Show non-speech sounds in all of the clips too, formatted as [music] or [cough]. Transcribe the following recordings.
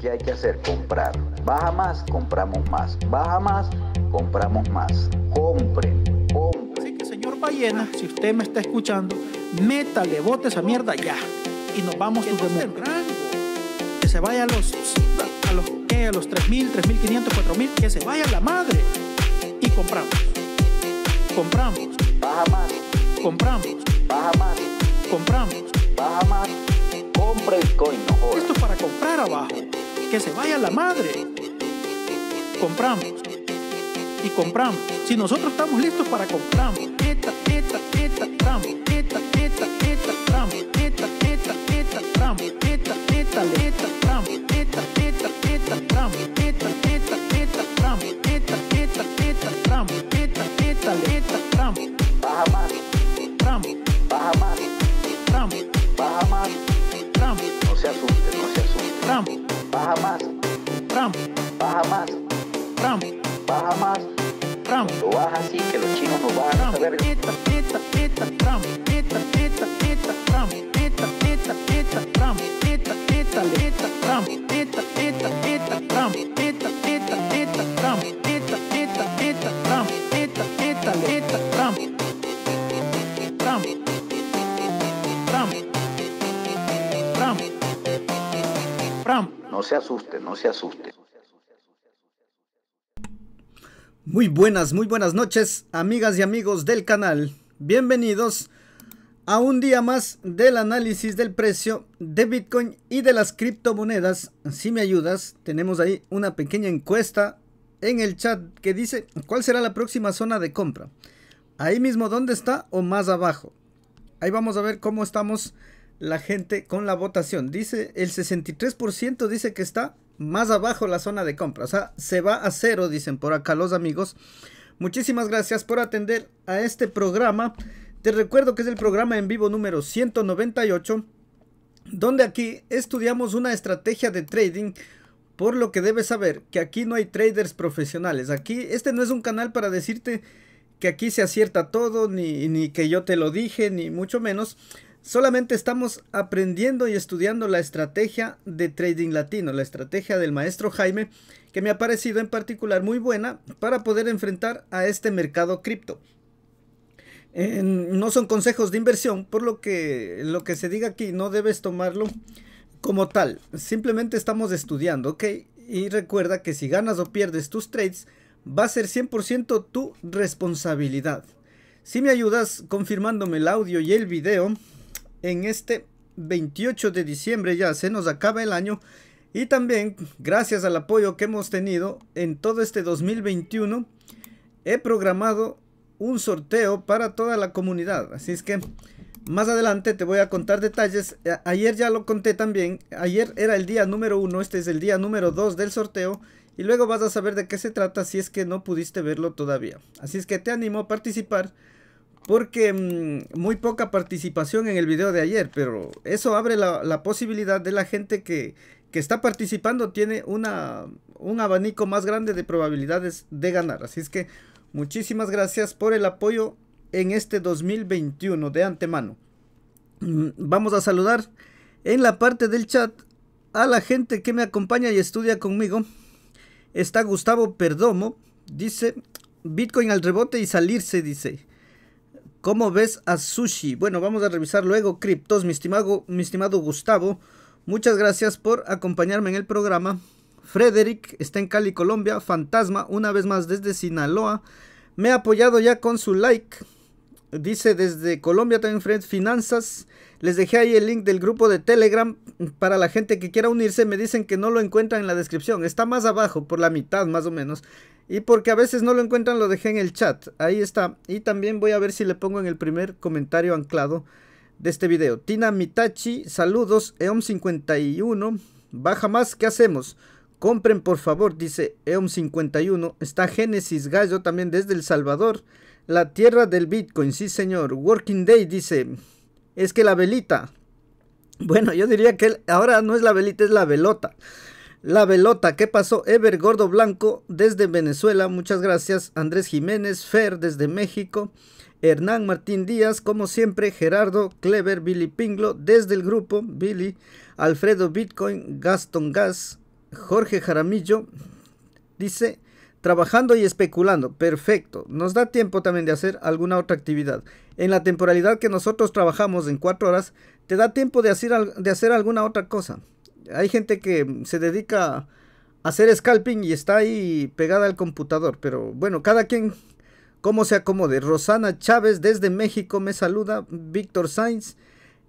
¿Qué hay que hacer? Comprar. Baja más, compramos más. Baja más, compramos más. Compre, compren. Así que, señor Ballena, si usted me está escuchando, métale, bote esa mierda ya. Y nos vamos de rango. que se vaya a los. A los A los 3.000, 3.500, 4.000. Que se vaya la madre. Y compramos. Compramos. Baja más. Compramos. Baja más. Compramos. Baja más. Bitcoin, para comprar abajo. Que se vaya la madre. Compramos. Y compramos. Si nosotros estamos listos para compramos. Eta, eta, eta, Eta, eta, eta, Eta, eta, eta, Eta, eta, eta, se Muy buenas, muy buenas noches, amigas y amigos del canal. Bienvenidos a un día más del análisis del precio de Bitcoin y de las criptomonedas. Si me ayudas, tenemos ahí una pequeña encuesta en el chat que dice cuál será la próxima zona de compra. Ahí mismo dónde está o más abajo. Ahí vamos a ver cómo estamos la gente con la votación. Dice el 63% dice que está más abajo la zona de compra. O sea, se va a cero, dicen por acá los amigos. Muchísimas gracias por atender a este programa. Te recuerdo que es el programa en vivo número 198, donde aquí estudiamos una estrategia de trading. Por lo que debes saber que aquí no hay traders profesionales. Aquí, este no es un canal para decirte que aquí se acierta todo, ni, ni que yo te lo dije, ni mucho menos. Solamente estamos aprendiendo y estudiando la estrategia de trading latino, la estrategia del maestro Jaime, que me ha parecido en particular muy buena para poder enfrentar a este mercado cripto. no son consejos de inversión, por lo que lo que se diga aquí no debes tomarlo como tal. Simplemente estamos estudiando, ¿ok? Y recuerda que si ganas o pierdes tus trades, va a ser 100% tu responsabilidad. Si me ayudas confirmándome el audio y el video, en este 28 de diciembre ya se nos acaba el año y también gracias al apoyo que hemos tenido en todo este 2021 he programado un sorteo para toda la comunidad. Así es que más adelante te voy a contar detalles. Ayer ya lo conté también. Ayer era el día número uno, este es el día número 2 del sorteo. Y luego vas a saber de qué se trata si es que no pudiste verlo todavía. Así es que te animo a participar porque mm, muy poca participación en el video de ayer, pero eso abre la, posibilidad de la gente que, está participando tiene una, un abanico más grande de probabilidades de ganar. Así es que muchísimas gracias por el apoyo en este 2021 de antemano. Mm, vamos a saludar en la parte del chat a la gente que me acompaña y estudia conmigo. Está Gustavo Perdomo, dice Bitcoin al rebote y salirse, dice. ¿Cómo ves a Sushi? Bueno, vamos a revisar luego criptos, mi estimado, Gustavo. Muchas gracias por acompañarme en el programa. Frederick está en Cali, Colombia. Fantasma, una vez más desde Sinaloa. Me ha apoyado ya con su like. Dice desde Colombia también Fred Finanzas. Les dejé ahí el link del grupo de Telegram para la gente que quiera unirse. Me dicen que no lo encuentran en la descripción. Está más abajo, por la mitad más o menos. Y porque a veces no lo encuentran, lo dejé en el chat. Ahí está. Y también voy a ver si le pongo en el primer comentario anclado de este video. Tina Mitachi, saludos. EOM51. Baja más, ¿qué hacemos? Compren por favor, dice EOM51. Está Génesis Gallo también desde El Salvador. La tierra del Bitcoin, sí señor. Working Day dice. Es que la velita. Bueno, yo diría que ahora no es la velita, es la velota. La velota ¿qué pasó Ever Gordo Blanco desde Venezuela. Muchas gracias. Andrés Jiménez, Fer desde México. Hernán Martín Díaz, como siempre. Gerardo Clever, Billy Pinglo desde el grupo. Billy, Alfredo Bitcoin, Gaston Gas, Jorge Jaramillo. Dice, trabajando y especulando. Perfecto. Nos da tiempo también de hacer alguna otra actividad. En la temporalidad que nosotros trabajamos en cuatro horas, te da tiempo de hacer, de hacer alguna otra cosa hay gente que mm, se dedica a hacer scalping y está ahí pegada al computador, pero bueno, cada quien como se acomode. Rosana Chávez desde México me saluda, Víctor Sainz,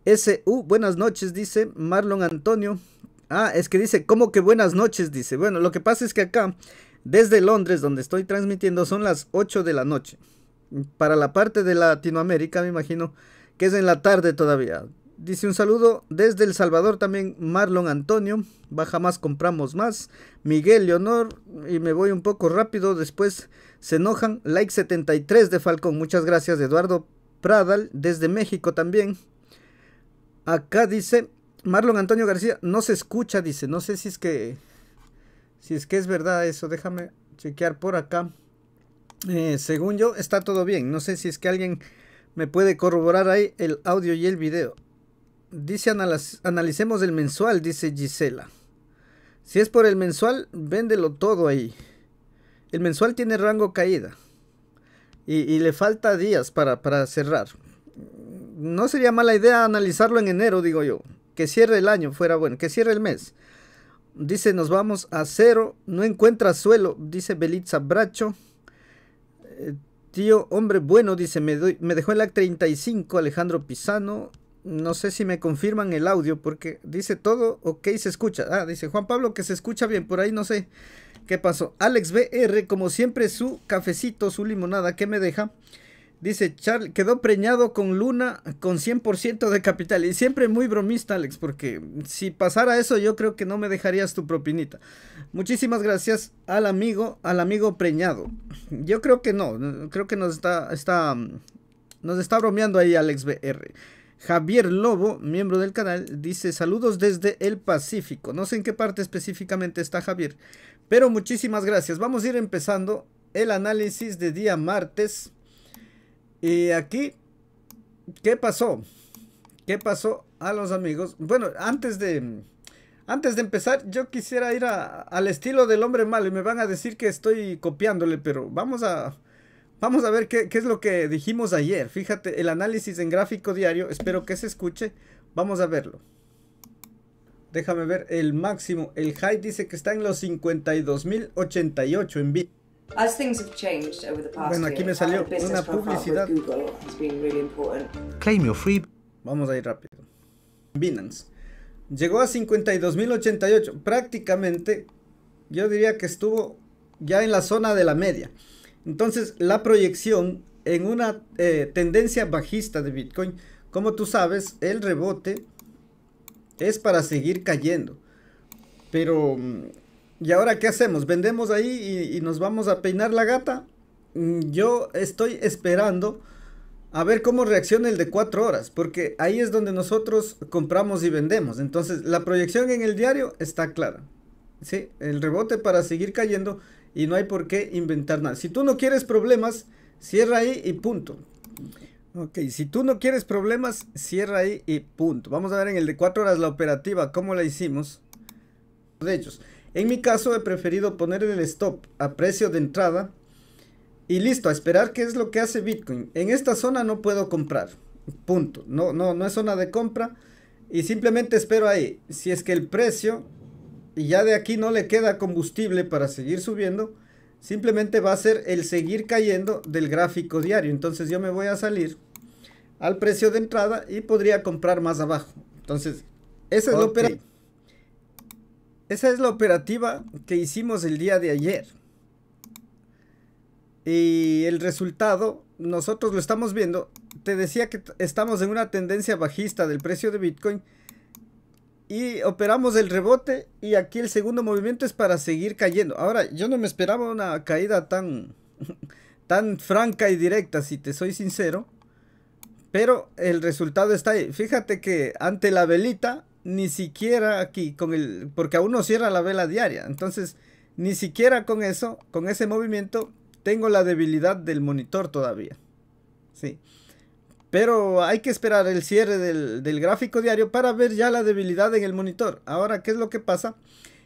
SU, buenas noches, dice Marlon Antonio. Ah, es que dice, ¿cómo que buenas noches? Dice, bueno, lo que pasa es que acá, desde Londres, donde estoy transmitiendo, son las 8 de la noche. Para la parte de Latinoamérica, me imagino que es en la tarde todavía. Dice un saludo desde El Salvador también Marlon Antonio. Baja más, compramos más. Miguel Leonor. Y me voy un poco rápido. Después se enojan. Like 73 de Falcón. Muchas gracias Eduardo Pradal desde México también. Acá dice Marlon Antonio García. No se escucha, dice. No sé si es que... Si es que es verdad eso. Déjame chequear por acá. Eh, según yo está todo bien. No sé si es que alguien me puede corroborar ahí el audio y el video dice analicemos el mensual, dice Gisela. Si es por el mensual, véndelo todo ahí. El mensual tiene rango caída. Y, le falta días para, cerrar. No sería mala idea analizarlo en enero, digo yo. Que cierre el año, fuera bueno. Que cierre el mes. Dice, nos vamos a cero. No encuentra suelo, dice Belitza Bracho. Eh, tío, hombre bueno, dice, me, me dejó el la 35 Alejandro Pisano no sé si me confirman el audio porque dice todo ok se escucha. Ah, dice Juan Pablo que se escucha bien, por ahí no sé qué pasó. Alex BR, como siempre, su cafecito, su limonada, ¿qué me deja? Dice Charlie, quedó preñado con Luna con 100% de capital. Y siempre muy bromista, Alex, porque si pasara eso, yo creo que no me dejarías tu propinita. Muchísimas gracias al amigo, al amigo preñado. Yo creo que no, creo que nos está, está, nos está bromeando ahí Alex BR. Javier Lobo, miembro del canal, dice saludos desde el Pacífico. No sé en qué parte específicamente está Javier, pero muchísimas gracias. Vamos a ir empezando el análisis de día martes. Y aquí, ¿qué pasó? ¿Qué pasó a los amigos? Bueno, antes de, antes de empezar, yo quisiera ir al estilo del hombre malo y me van a decir que estoy copiándole, pero vamos a, Vamos a ver qué, es lo que dijimos ayer. Fíjate, el análisis en gráfico diario, espero que se escuche. Vamos a verlo. Déjame ver el máximo. El high dice que está en los 52.088 en Binance, Bueno, aquí me salió una publicidad. Claim your free. Vamos a ir rápido. Binance. Llegó a 52.088. Prácticamente, yo diría que estuvo ya en la zona de la media. Entonces, la proyección en una eh, tendencia bajista de Bitcoin, como tú sabes, el rebote es para seguir cayendo. Pero, mm, ¿y ahora qué hacemos? ¿Vendemos ahí y, nos vamos a peinar la gata? Mm, yo estoy esperando a ver cómo reacciona el de 4 horas, porque ahí es donde nosotros compramos y vendemos. Entonces, la proyección en el diario está clara. ¿sí? El rebote para seguir cayendo y no hay por qué inventar nada. Si tú no quieres problemas, cierra ahí y punto. Ok, si tú no quieres problemas, cierra ahí y punto. Vamos a ver en el de 4 horas la operativa, cómo la hicimos. De ellos. En mi caso he preferido poner el stop a precio de entrada y listo, a esperar qué es lo que hace Bitcoin. En esta zona no puedo comprar. Punto. No, no, no es zona de compra y simplemente espero ahí. Si es que el precio y ya de aquí no le queda combustible para seguir subiendo, simplemente va a ser el seguir cayendo del gráfico diario. Entonces yo me voy a salir al precio de entrada y podría comprar más abajo. Entonces, esa es, la esa es la operativa que hicimos el día de ayer. Y el resultado, nosotros lo estamos viendo. Te decía que estamos en una tendencia bajista del precio de Bitcoin y operamos el rebote y aquí el segundo movimiento es para seguir cayendo. Ahora, yo no me esperaba una caída tan, [laughs] tan franca y directa, si te soy sincero. Pero el resultado está ahí. Fíjate que ante la velita, ni siquiera aquí, con el, porque aún no cierra la vela diaria. Entonces, ni siquiera con eso, con ese movimiento, tengo la debilidad del monitor todavía. Sí. Pero hay que esperar el cierre del, gráfico diario para ver ya la debilidad en el monitor. Ahora, ¿qué es lo que pasa?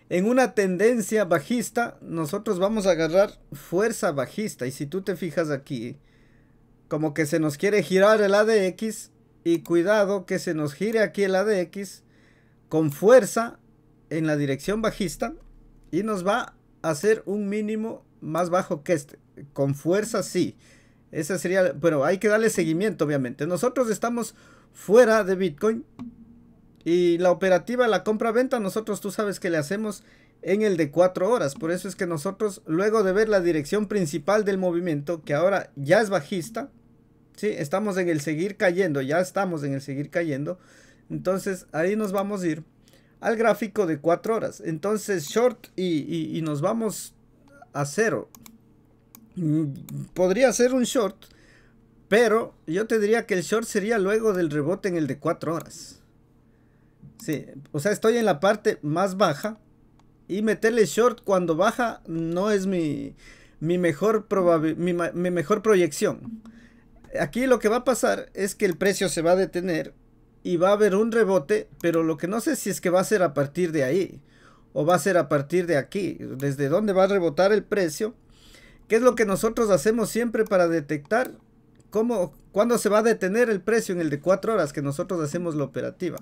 En una tendencia bajista, nosotros vamos a agarrar fuerza bajista. Y si tú te fijas aquí, como que se nos quiere girar el ADX. Y cuidado que se nos gire aquí el ADX con fuerza en la dirección bajista. Y nos va a hacer un mínimo más bajo que este. Con fuerza sí. Esa sería, pero hay que darle seguimiento, obviamente. Nosotros estamos fuera de Bitcoin y la operativa, la compra-venta, nosotros tú sabes que le hacemos en el de 4 horas. Por eso es que nosotros, luego de ver la dirección principal del movimiento, que ahora ya es bajista, ¿sí? estamos en el seguir cayendo, ya estamos en el seguir cayendo. Entonces ahí nos vamos a ir al gráfico de 4 horas. Entonces short y, y nos vamos a cero. Mm, podría ser un short, pero yo te diría que el short sería luego del rebote en el de 4 horas. Sí, o sea, estoy en la parte más baja y meterle short cuando baja no es mi, mi mejor, mi mejor proyección. Aquí lo que va a pasar es que el precio se va a detener y va a haber un rebote, pero lo que no sé si es que va a ser a partir de ahí o va a ser a partir de aquí, desde dónde va a rebotar el precio ¿Qué es lo que nosotros hacemos siempre para detectar cómo, cuándo se va a detener el precio en el de 4 horas que nosotros hacemos la operativa,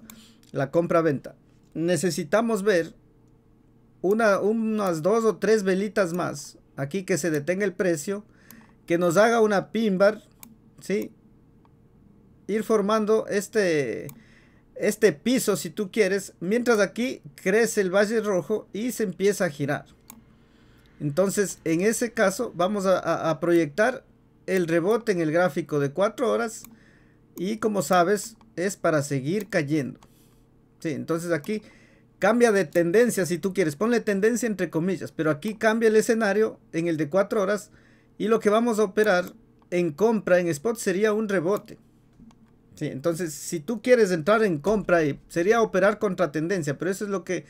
la compra-venta? Necesitamos ver una, unas dos o tres velitas más aquí que se detenga el precio, que nos haga una pinbar, ¿sí? Ir formando este, este piso si tú quieres, mientras aquí crece el valle rojo y se empieza a girar. Entonces, en ese caso, vamos a, proyectar el rebote en el gráfico de 4 horas y como sabes, es para seguir cayendo. Sí, entonces aquí cambia de tendencia si tú quieres, ponle tendencia entre comillas, pero aquí cambia el escenario en el de 4 horas y lo que vamos a operar en compra en spot sería un rebote. Sí, entonces si tú quieres entrar en compra sería operar contra tendencia, pero eso es lo que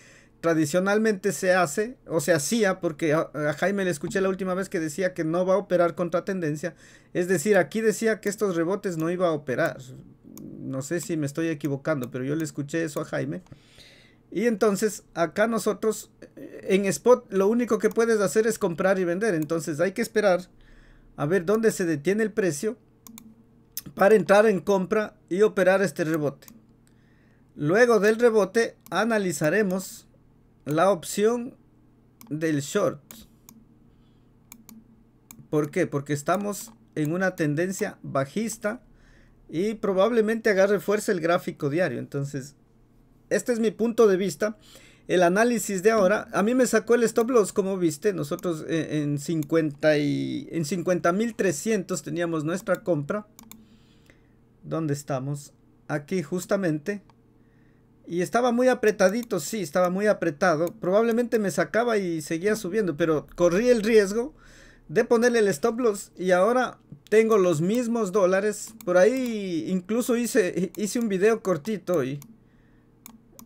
tradicionalmente se hace o se hacía, porque a, Jaime le escuché la última vez que decía que no va a operar contra tendencia, es decir, aquí decía que estos rebotes no iba a operar. No sé si me estoy equivocando, pero yo le escuché eso a Jaime. Y entonces acá nosotros eh, en spot lo único que puedes hacer es comprar y vender. Entonces hay que esperar a ver dónde se detiene el precio para entrar en compra y operar este rebote. Luego del rebote analizaremos la opción del short. ¿Por qué? Porque estamos en una tendencia bajista y probablemente agarre fuerza el gráfico diario. Entonces, este es mi punto de vista. El análisis de ahora, a mí me sacó el stop loss, como viste, nosotros eh, en 50 y en 50.300 teníamos nuestra compra. ¿Dónde estamos? Aquí justamente. Y estaba muy apretadito, sí, estaba muy apretado. Probablemente me sacaba y seguía subiendo, pero corrí el riesgo de ponerle el stop loss y ahora tengo los mismos dólares. Por ahí incluso hice, hice un video cortito y...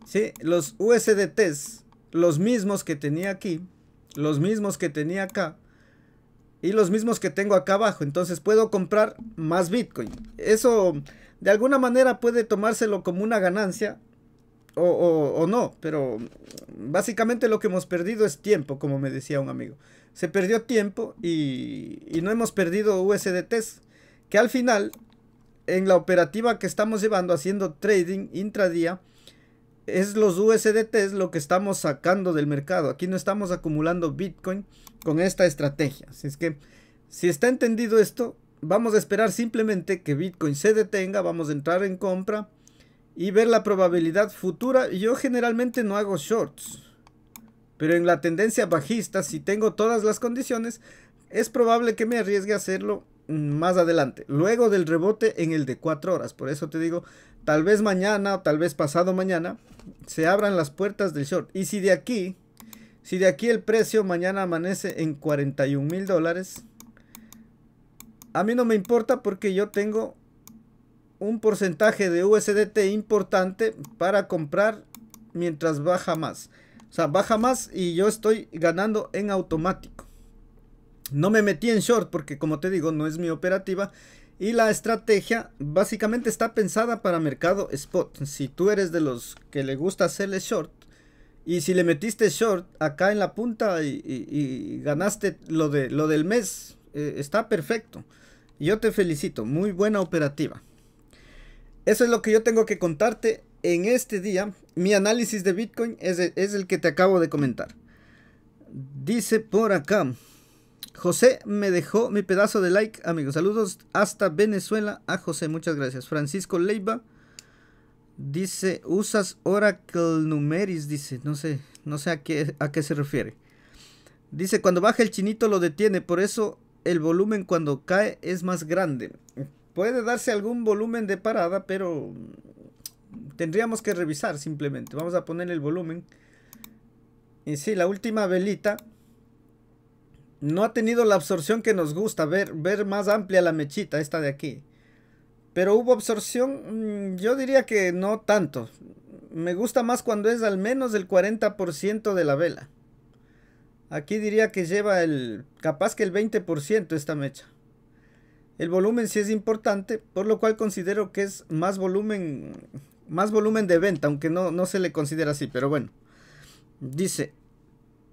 Sí, los USDTs, los mismos que tenía aquí, los mismos que tenía acá y los mismos que tengo acá abajo. Entonces puedo comprar más Bitcoin. Eso de alguna manera puede tomárselo como una ganancia o, no, pero básicamente lo que hemos perdido es tiempo, como me decía un amigo. Se perdió tiempo y, y no hemos perdido USDTs, que al final, en la operativa que estamos llevando haciendo trading intradía, es los USDTs lo que estamos sacando del mercado. Aquí no estamos acumulando Bitcoin con esta estrategia. Así es que, si está entendido esto, vamos a esperar simplemente que Bitcoin se detenga, vamos a entrar en compra y ver la probabilidad futura. Yo generalmente no hago shorts, pero en la tendencia bajista, si tengo todas las condiciones, es probable que me arriesgue a hacerlo mm, más adelante, luego del rebote en el de 4 horas. Por eso te digo, tal vez mañana o tal vez pasado mañana se abran las puertas del short. Y si de aquí, si de aquí el precio mañana amanece en 41 mil dólares, a mí no me importa porque yo tengo un porcentaje de USDT importante para comprar mientras baja más. O sea, baja más y yo estoy ganando en automático. No me metí en short porque como te digo, no es mi operativa. Y la estrategia básicamente está pensada para mercado spot. Si tú eres de los que le gusta hacerle short, y si le metiste short acá en la punta y, ganaste lo, de, lo del mes, eh, está perfecto. Yo te felicito, muy buena operativa. Eso es lo que yo tengo que contarte en este día. Mi análisis de Bitcoin es, el que te acabo de comentar. Dice por acá. José me dejó mi pedazo de like, amigos. Saludos hasta Venezuela a José. Muchas gracias. Francisco Leiva dice, usas Oracle Numeris, dice. No sé, no sé a qué, a qué se refiere. Dice, cuando baja el chinito lo detiene, por eso el volumen cuando cae es más grande puede darse algún volumen de parada, pero tendríamos que revisar simplemente. Vamos a poner el volumen. Y sí, la última velita no ha tenido la absorción que nos gusta, ver, ver más amplia la mechita, esta de aquí. Pero hubo absorción, mm, yo diría que no tanto. Me gusta más cuando es al menos el 40% de la vela. Aquí diría que lleva el, capaz que el 20% esta mecha. El volumen sí es importante, por lo cual considero que es más volumen, más volumen de venta, aunque no, no se le considera así, pero bueno. Dice,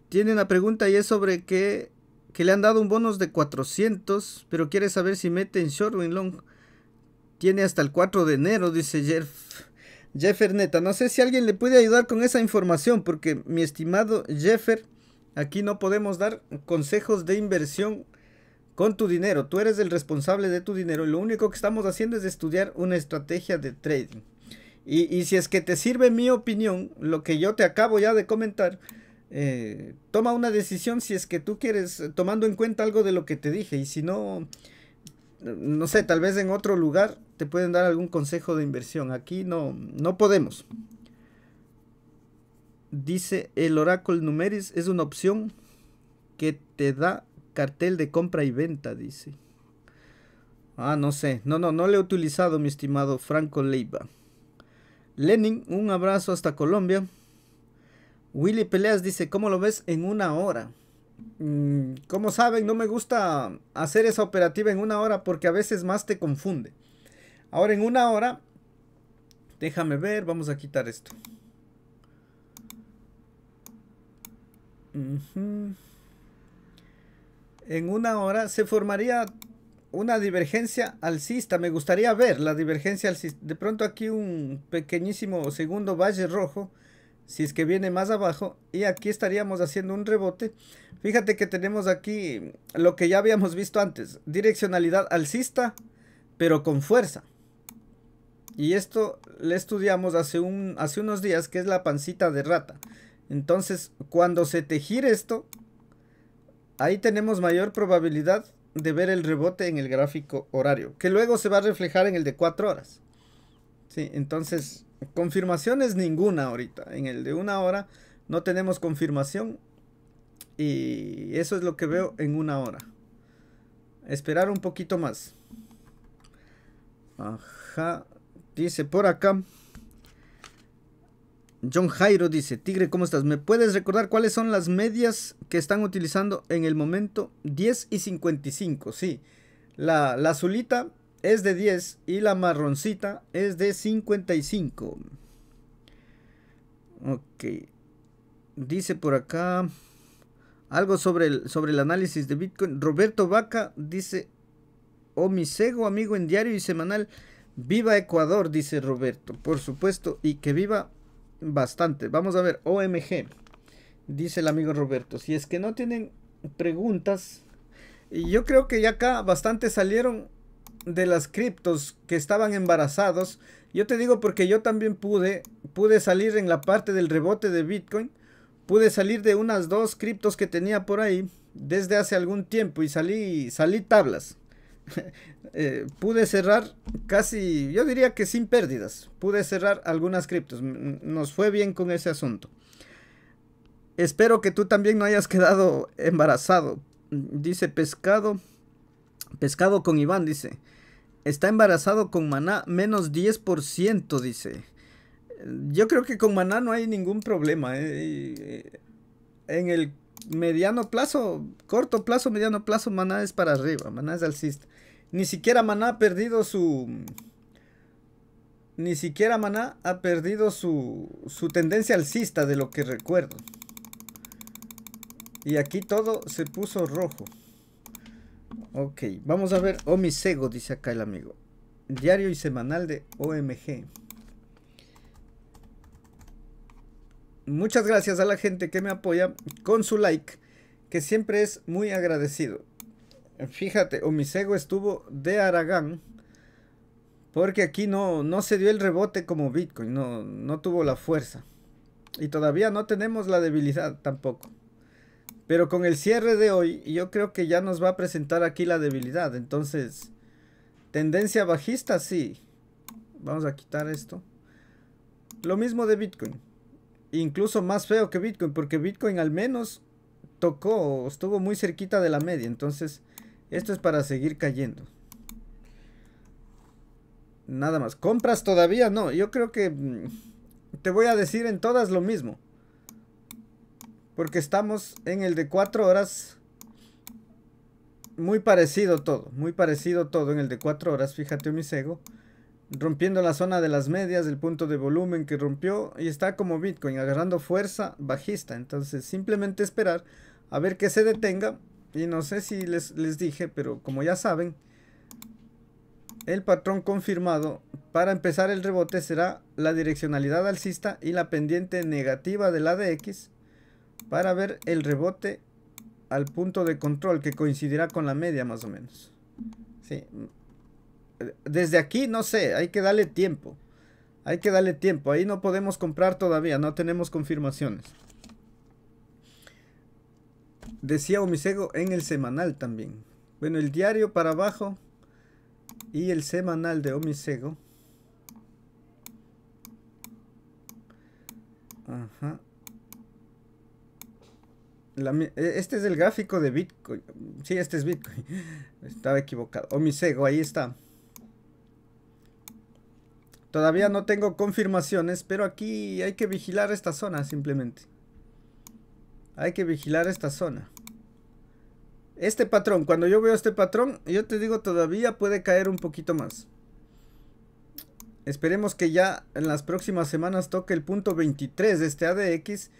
tiene una pregunta y es sobre que, que le han dado un bonus de 400, pero quiere saber si mete en short o en long. Tiene hasta el 4 de enero, dice Jeff. Jeffer Neta, no sé si alguien le puede ayudar con esa información, porque mi estimado Jeffer, aquí no podemos dar consejos de inversión con tu dinero. Tú eres el responsable de tu dinero y lo único que estamos haciendo es estudiar una estrategia de trading. Y, si es que te sirve mi opinión, lo que yo te acabo ya de comentar, eh, toma una decisión si es que tú quieres, eh, tomando en cuenta algo de lo que te dije. Y si no, no sé, tal vez en otro lugar te pueden dar algún consejo de inversión. Aquí no, no podemos. Dice el oráculo Numeris es una opción que te da cartel de compra y venta, dice. Ah, no sé. No, no, no le he utilizado, mi estimado Franco Leiva. Lenin, un abrazo hasta Colombia. Willy Peleas dice, ¿cómo lo ves en una hora? Mm, como saben, no me gusta hacer esa operativa en una hora porque a veces más te confunde. Ahora en una hora, déjame ver, vamos a quitar esto en una hora se formaría una divergencia alcista. Me gustaría ver la divergencia alcista. De pronto aquí un pequeñísimo segundo valle rojo, si es que viene más abajo. Y aquí estaríamos haciendo un rebote. Fíjate que tenemos aquí lo que ya habíamos visto antes. Direccionalidad alcista, pero con fuerza. Y esto le estudiamos hace, un, hace unos días, que es la pancita de rata. Entonces, cuando se te gire esto, ahí tenemos mayor probabilidad de ver el rebote en el gráfico horario, que luego se va a reflejar en el de cuatro horas. Sí, entonces, es ninguna ahorita. En el de una hora no tenemos confirmación y eso es lo que veo en una hora. Esperar un poquito más. Ajá, dice por acá. John Jairo dice, Tigre, ¿cómo estás? ¿Me puedes recordar cuáles son las medias que están utilizando en el momento? 10 y 55, sí. La, azulita es de 10 y la marroncita es de 55. Ok. Dice por acá algo sobre el, sobre el análisis de Bitcoin. Roberto Vaca dice, oh mi cego amigo en diario y semanal, viva Ecuador, dice Roberto. Por supuesto, y que viva bastante. Vamos a ver, OMG, dice el amigo Roberto. Si es que no tienen preguntas, yo creo que ya acá bastante salieron de las criptos que estaban embarazados. Yo te digo porque yo también pude, pude salir en la parte del rebote de Bitcoin. Pude salir de unas dos criptos que tenía por ahí desde hace algún tiempo y salí, salí tablas. [laughs] Eh, pude cerrar casi, yo diría que sin pérdidas, pude cerrar algunas criptos, nos fue bien con ese asunto. Espero que tú también no hayas quedado embarazado. Dice pescado, pescado con Iván, dice. Está embarazado con maná, menos 10%, dice. Yo creo que con maná no hay ningún problema. Eh, eh, en el mediano plazo, corto plazo, mediano plazo, maná es para arriba, maná es alcista. Ni siquiera Maná ha perdido su... Ni siquiera Maná ha perdido su, su tendencia alcista de lo que recuerdo. Y aquí todo se puso rojo. Ok, vamos a ver Omisego, dice acá el amigo. Diario y semanal de OMG. Muchas gracias a la gente que me apoya con su like, que siempre es muy agradecido. Fíjate, Omisego estuvo de Aragán. Porque aquí no, se dio el rebote como Bitcoin. No, no tuvo la fuerza. Y todavía no tenemos la debilidad tampoco. Pero con el cierre de hoy, yo creo que ya nos va a presentar aquí la debilidad. Entonces, tendencia bajista, sí. Vamos a quitar esto. Lo mismo de Bitcoin. Incluso más feo que Bitcoin, porque Bitcoin al menos tocó, estuvo muy cerquita de la media. Entonces, esto es para seguir cayendo. Nada más. ¿Compras todavía? No, yo creo que mm, te voy a decir en todas lo mismo. Porque estamos en el de 4 horas. Muy parecido todo, muy parecido todo en el de 4 horas, fíjate cego Rompiendo la zona de las medias, el punto de volumen que rompió y está como Bitcoin agarrando fuerza bajista. Entonces simplemente esperar a ver que se detenga y no sé si les, les dije, pero como ya saben, el patrón confirmado para empezar el rebote será la direccionalidad alcista y la pendiente negativa de la de X para ver el rebote al punto de control que coincidirá con la media más o menos. Desde aquí, no sé, hay que darle tiempo. Hay que darle tiempo. Ahí no podemos comprar todavía, no tenemos confirmaciones. Decía Omisego en el semanal también. Bueno, el diario para abajo y el semanal de Omisego. E-, este es el gráfico de Bitcoin. Sí, este es Bitcoin. [laughs] Estaba equivocado. Omisego, ahí está. Todavía no tengo confirmaciones, pero aquí hay que vigilar esta zona simplemente. Hay que vigilar esta zona. Este patrón, cuando yo veo este patrón, yo te digo todavía puede caer un poquito más. Esperemos que ya en las próximas semanas toque el punto 23 de este ADX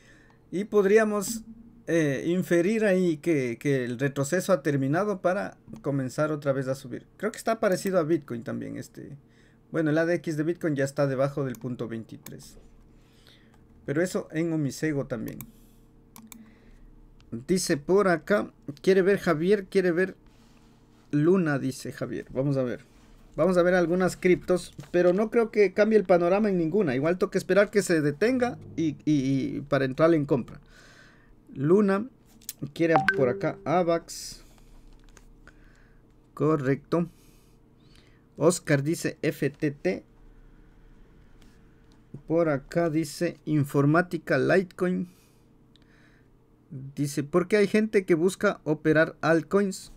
y podríamos eh, inferir ahí que, el retroceso ha terminado para comenzar otra vez a subir. Creo que está parecido a Bitcoin también este. Bueno, el ADX de Bitcoin ya está debajo del punto 23. Pero eso en Omisego también. Dice por acá, quiere ver Javier, quiere ver Luna, dice Javier. Vamos a ver. Vamos a ver algunas criptos, pero no creo que cambie el panorama en ninguna. Igual que esperar que se detenga y, para entrar en compra. Luna quiere por acá AVAX. Correcto. Oscar dice FTT. Por acá dice informática Litecoin. Dice, ¿por qué hay gente que busca operar altcoins?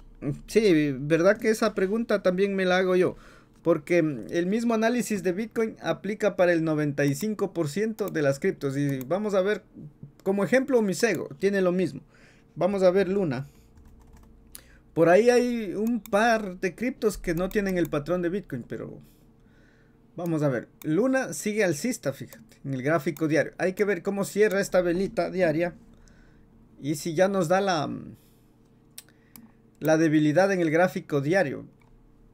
Sí, verdad que esa pregunta también me la hago yo. Porque mm, el mismo análisis de Bitcoin aplica para el 95% de las criptos. Y vamos a ver, como ejemplo, Misego tiene lo mismo. Vamos a ver Luna. Por ahí hay un par de criptos que no tienen el patrón de Bitcoin, pero vamos a ver. Luna sigue alcista, fíjate, en el gráfico diario. Hay que ver cómo cierra esta velita diaria y si ya nos da la, mm, la debilidad en el gráfico diario.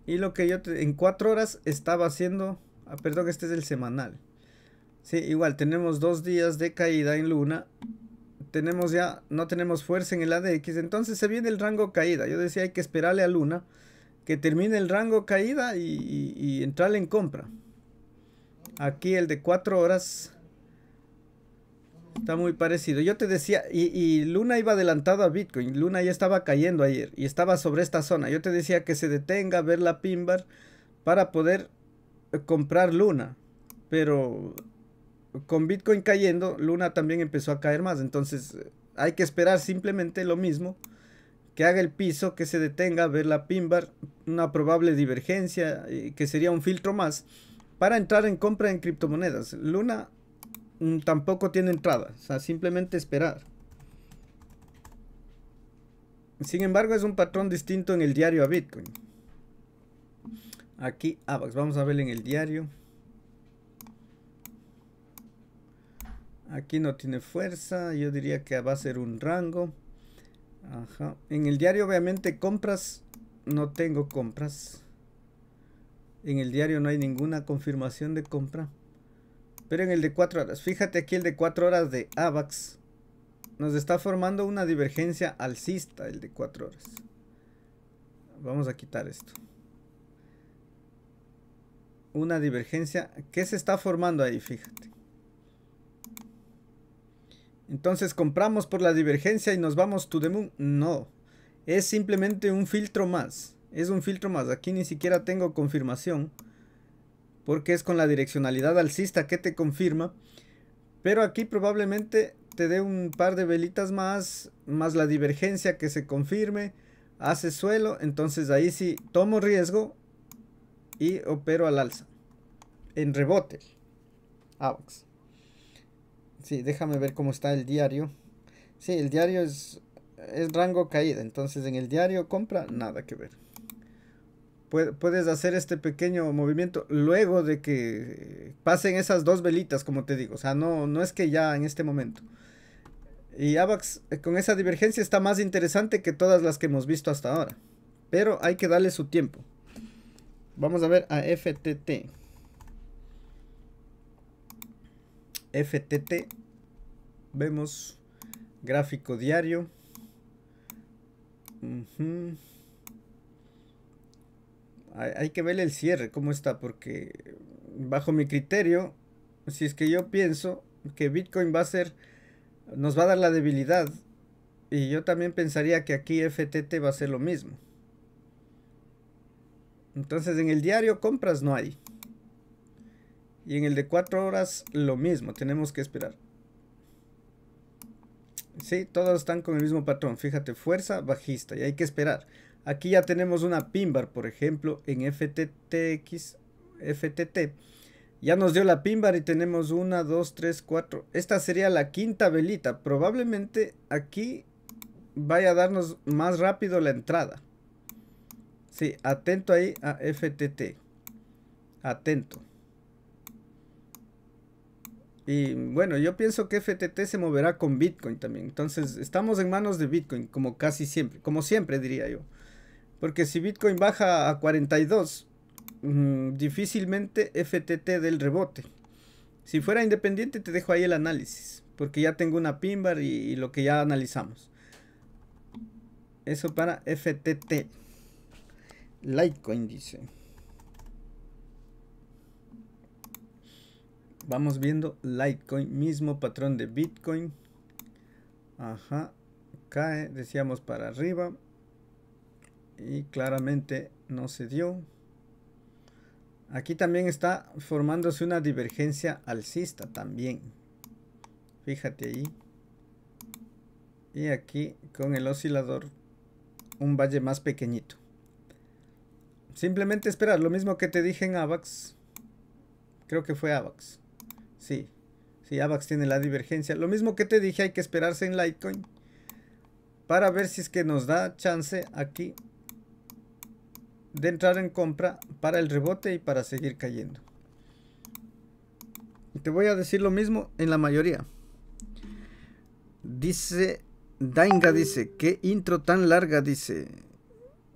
Y lo que yo en 4 horas estaba haciendo... Ah, perdón, este es el semanal. Sí, igual, tenemos dos días de caída en luna. Tenemos ya, no tenemos fuerza en el ADX. Entonces se viene el rango caída. Yo decía, hay que esperarle a luna que termine el rango caída y, y, y entrarle en compra. Aquí el de 4 horas Está muy parecido. Yo te decía, y, Luna iba adelantado a Bitcoin. Luna ya estaba cayendo ayer y estaba sobre esta zona. Yo te decía que se detenga a ver la Pimbar para poder eh, comprar Luna. Pero con Bitcoin cayendo, Luna también empezó a caer más. Entonces eh, hay que esperar simplemente lo mismo. Que haga el piso, que se detenga a ver la Pimbar, una probable divergencia, eh, que sería un filtro más para entrar en compra en criptomonedas. Luna tampoco tiene entrada. O sea, simplemente esperar. Sin embargo, es un patrón distinto en el diario a Bitcoin. Aquí ah, pues vamos a ver en el diario. Aquí no tiene fuerza, yo diría que va a ser un rango. Ajá. En el diario obviamente compras, no tengo compras. En el diario no hay ninguna confirmación de compra. Pero en el de 4 horas. Fíjate aquí el de 4 horas de AVAX. Nos está formando una divergencia alcista el de 4 horas. Vamos a quitar esto. Una divergencia. ¿Qué se está formando ahí? Fíjate. Entonces compramos por la divergencia y nos vamos to the moon. No. Es simplemente un filtro más. Es un filtro más. Aquí ni siquiera tengo confirmación porque es con la direccionalidad alcista que te confirma. Pero aquí probablemente te dé un par de velitas más, más la divergencia que se confirme, hace suelo, entonces ahí sí tomo riesgo y opero al alza. En rebote. AVAX. Sí, déjame ver cómo está el diario. Sí, el diario es, es rango caída, entonces en el diario compra nada que ver puedes hacer este pequeño movimiento luego de que pasen esas dos velitas, como te digo. O sea, no, no es que ya en este momento. Y AVAX eh, con esa divergencia está más interesante que todas las que hemos visto hasta ahora. Pero hay que darle su tiempo. Vamos a ver a FTT. FTT. Vemos gráfico diario hay, que ver el cierre, cómo está, porque bajo mi criterio, si es que yo pienso que Bitcoin va a ser, nos va a dar la debilidad, y yo también pensaría que aquí FTT va a ser lo mismo. Entonces en el diario compras no hay. Y en el de cuatro horas lo mismo, tenemos que esperar. Sí, todos están con el mismo patrón. Fíjate, fuerza bajista y hay que esperar. Aquí ya tenemos una pinbar, por ejemplo, en FTTX, FTT. Ya nos dio la pinbar y tenemos una, dos, tres, cuatro. Esta sería la quinta velita. Probablemente aquí vaya a darnos más rápido la entrada. Sí, atento ahí a FTT. Atento. Y bueno, yo pienso que FTT se moverá con Bitcoin también. Entonces, estamos en manos de Bitcoin, como casi siempre. Como siempre, diría yo. Porque si Bitcoin baja a 42, mm, difícilmente FTT del rebote. Si fuera independiente te dejo ahí el análisis, porque ya tengo una pinbar y, y lo que ya analizamos. Eso para FTT. Litecoin dice. Vamos viendo Litecoin, mismo patrón de Bitcoin. Ajá, cae, decíamos para arriba y claramente no se dio. Aquí también está formándose una divergencia alcista también. Fíjate ahí. Y aquí con el oscilador un valle más pequeñito. Simplemente esperar, lo mismo que te dije en AVAX. Creo que fue AVAX. Sí, sí, AVAX tiene la divergencia. Lo mismo que te dije, hay que esperarse en Litecoin para ver si es que nos da chance aquí de entrar en compra para el rebote y para seguir cayendo. te voy a decir lo mismo en la mayoría. Dice, Dainga dice, qué intro tan larga dice.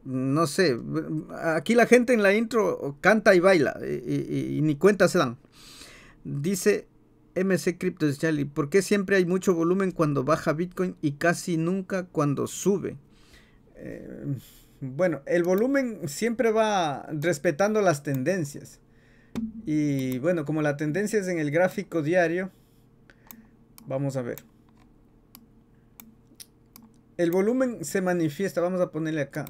No sé, aquí la gente en la intro canta y baila y, ni cuentas dan. Dice MC Crypto Charlie, ¿por qué siempre hay mucho volumen cuando baja Bitcoin y casi nunca cuando sube? Eh, bueno, el volumen siempre va respetando las tendencias. Y bueno, como la tendencia es en el gráfico diario, vamos a ver. El volumen se manifiesta, vamos a ponerle acá.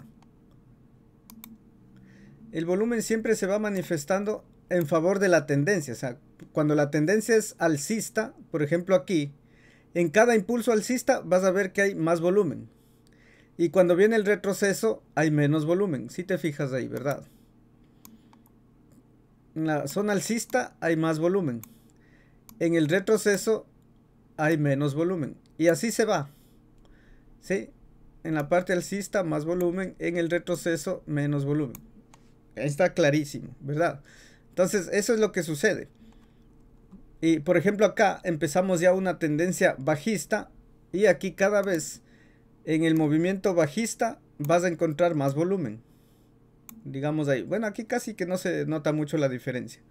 El volumen siempre se va manifestando en favor de la tendencia. O sea, cuando la tendencia es alcista, por ejemplo aquí, en cada impulso alcista vas a ver que hay más volumen. Y cuando viene el retroceso hay menos volumen, si te fijas ahí, ¿verdad? En la zona alcista hay más volumen. En el retroceso hay menos volumen. Y así se va. ¿Sí? En la parte alcista más volumen, en el retroceso menos volumen. Está clarísimo, ¿verdad? Entonces, eso es lo que sucede. Y por ejemplo acá empezamos ya una tendencia bajista y aquí cada vez en el movimiento bajista vas a encontrar más volumen. Digamos ahí. Bueno, aquí casi que no se nota mucho la diferencia.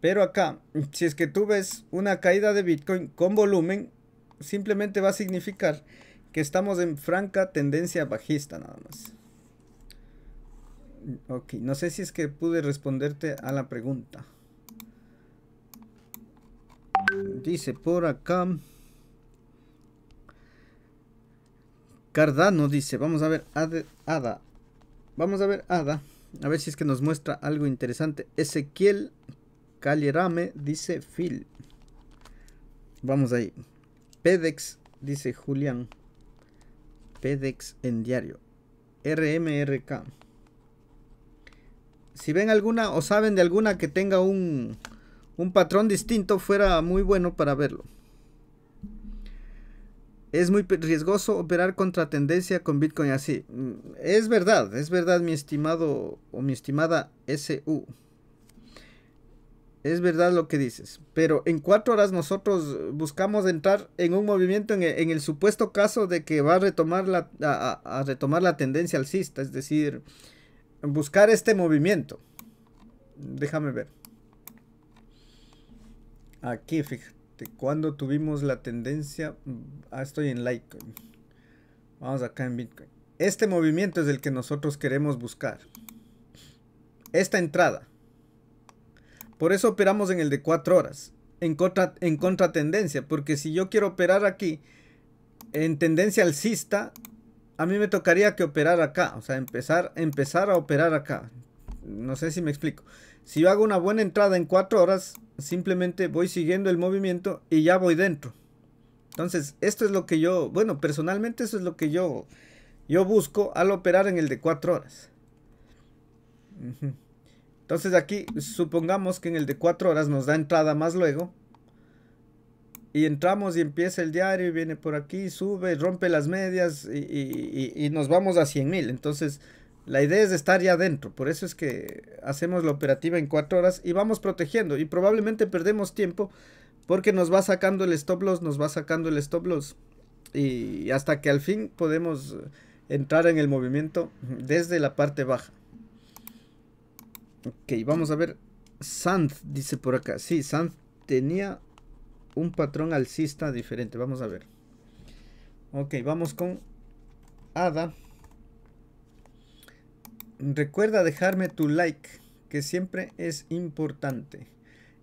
Pero acá, si es que tú ves una caída de Bitcoin con volumen, simplemente va a significar que estamos en franca tendencia bajista nada más. Ok, no sé si es que pude responderte a la pregunta. Dice por acá. Cardano dice, vamos a ver Ada. Vamos a ver Ada. A ver si es que nos muestra algo interesante. Ezequiel Calierame dice Phil. Vamos ahí. Pedex dice Julián. Pedex en diario. RMRK. Si ven alguna o saben de alguna que tenga un, un patrón distinto, fuera muy bueno para verlo. Es muy riesgoso operar contra tendencia con Bitcoin así. Mm, es verdad, es verdad mi estimado o mi estimada SU. Es verdad lo que dices, pero en cuatro horas nosotros buscamos entrar en un movimiento en, e, el supuesto caso de que va a retomar la, a, a retomar la tendencia alcista, es decir, buscar este movimiento. Déjame ver. Aquí, fíjate. Este, cuando tuvimos la tendencia, mm, ah, estoy en Litecoin. Vamos acá en Bitcoin. Este movimiento es el que nosotros queremos buscar. Esta entrada. Por eso operamos en el de 4 horas. En, contra, en tendencia Porque si yo quiero operar aquí. En tendencia alcista. A mí me tocaría que operar acá. O sea, empezar, empezar a operar acá. No sé si me explico. Si yo hago una buena entrada en 4 horas simplemente voy siguiendo el movimiento y ya voy dentro. Entonces, esto es lo que yo, bueno, personalmente eso es lo que yo, yo busco al operar en el de 4 horas. Entonces aquí supongamos que en el de 4 horas nos da entrada más luego. Y entramos y empieza el diario y viene por aquí, sube, rompe las medias y, nos vamos a 100.000 mil. Entonces la idea es estar ya adentro por eso es que hacemos la operativa en 4 horas y vamos protegiendo y probablemente perdemos tiempo porque nos va sacando el stop loss, nos va sacando el stop loss y hasta que al fin podemos entrar en el movimiento desde la parte baja. Ok, vamos a ver. Sand dice por acá. Sí, Sand tenía un patrón alcista diferente. Vamos a ver. Ok, vamos con Ada. Recuerda dejarme tu like, que siempre es importante.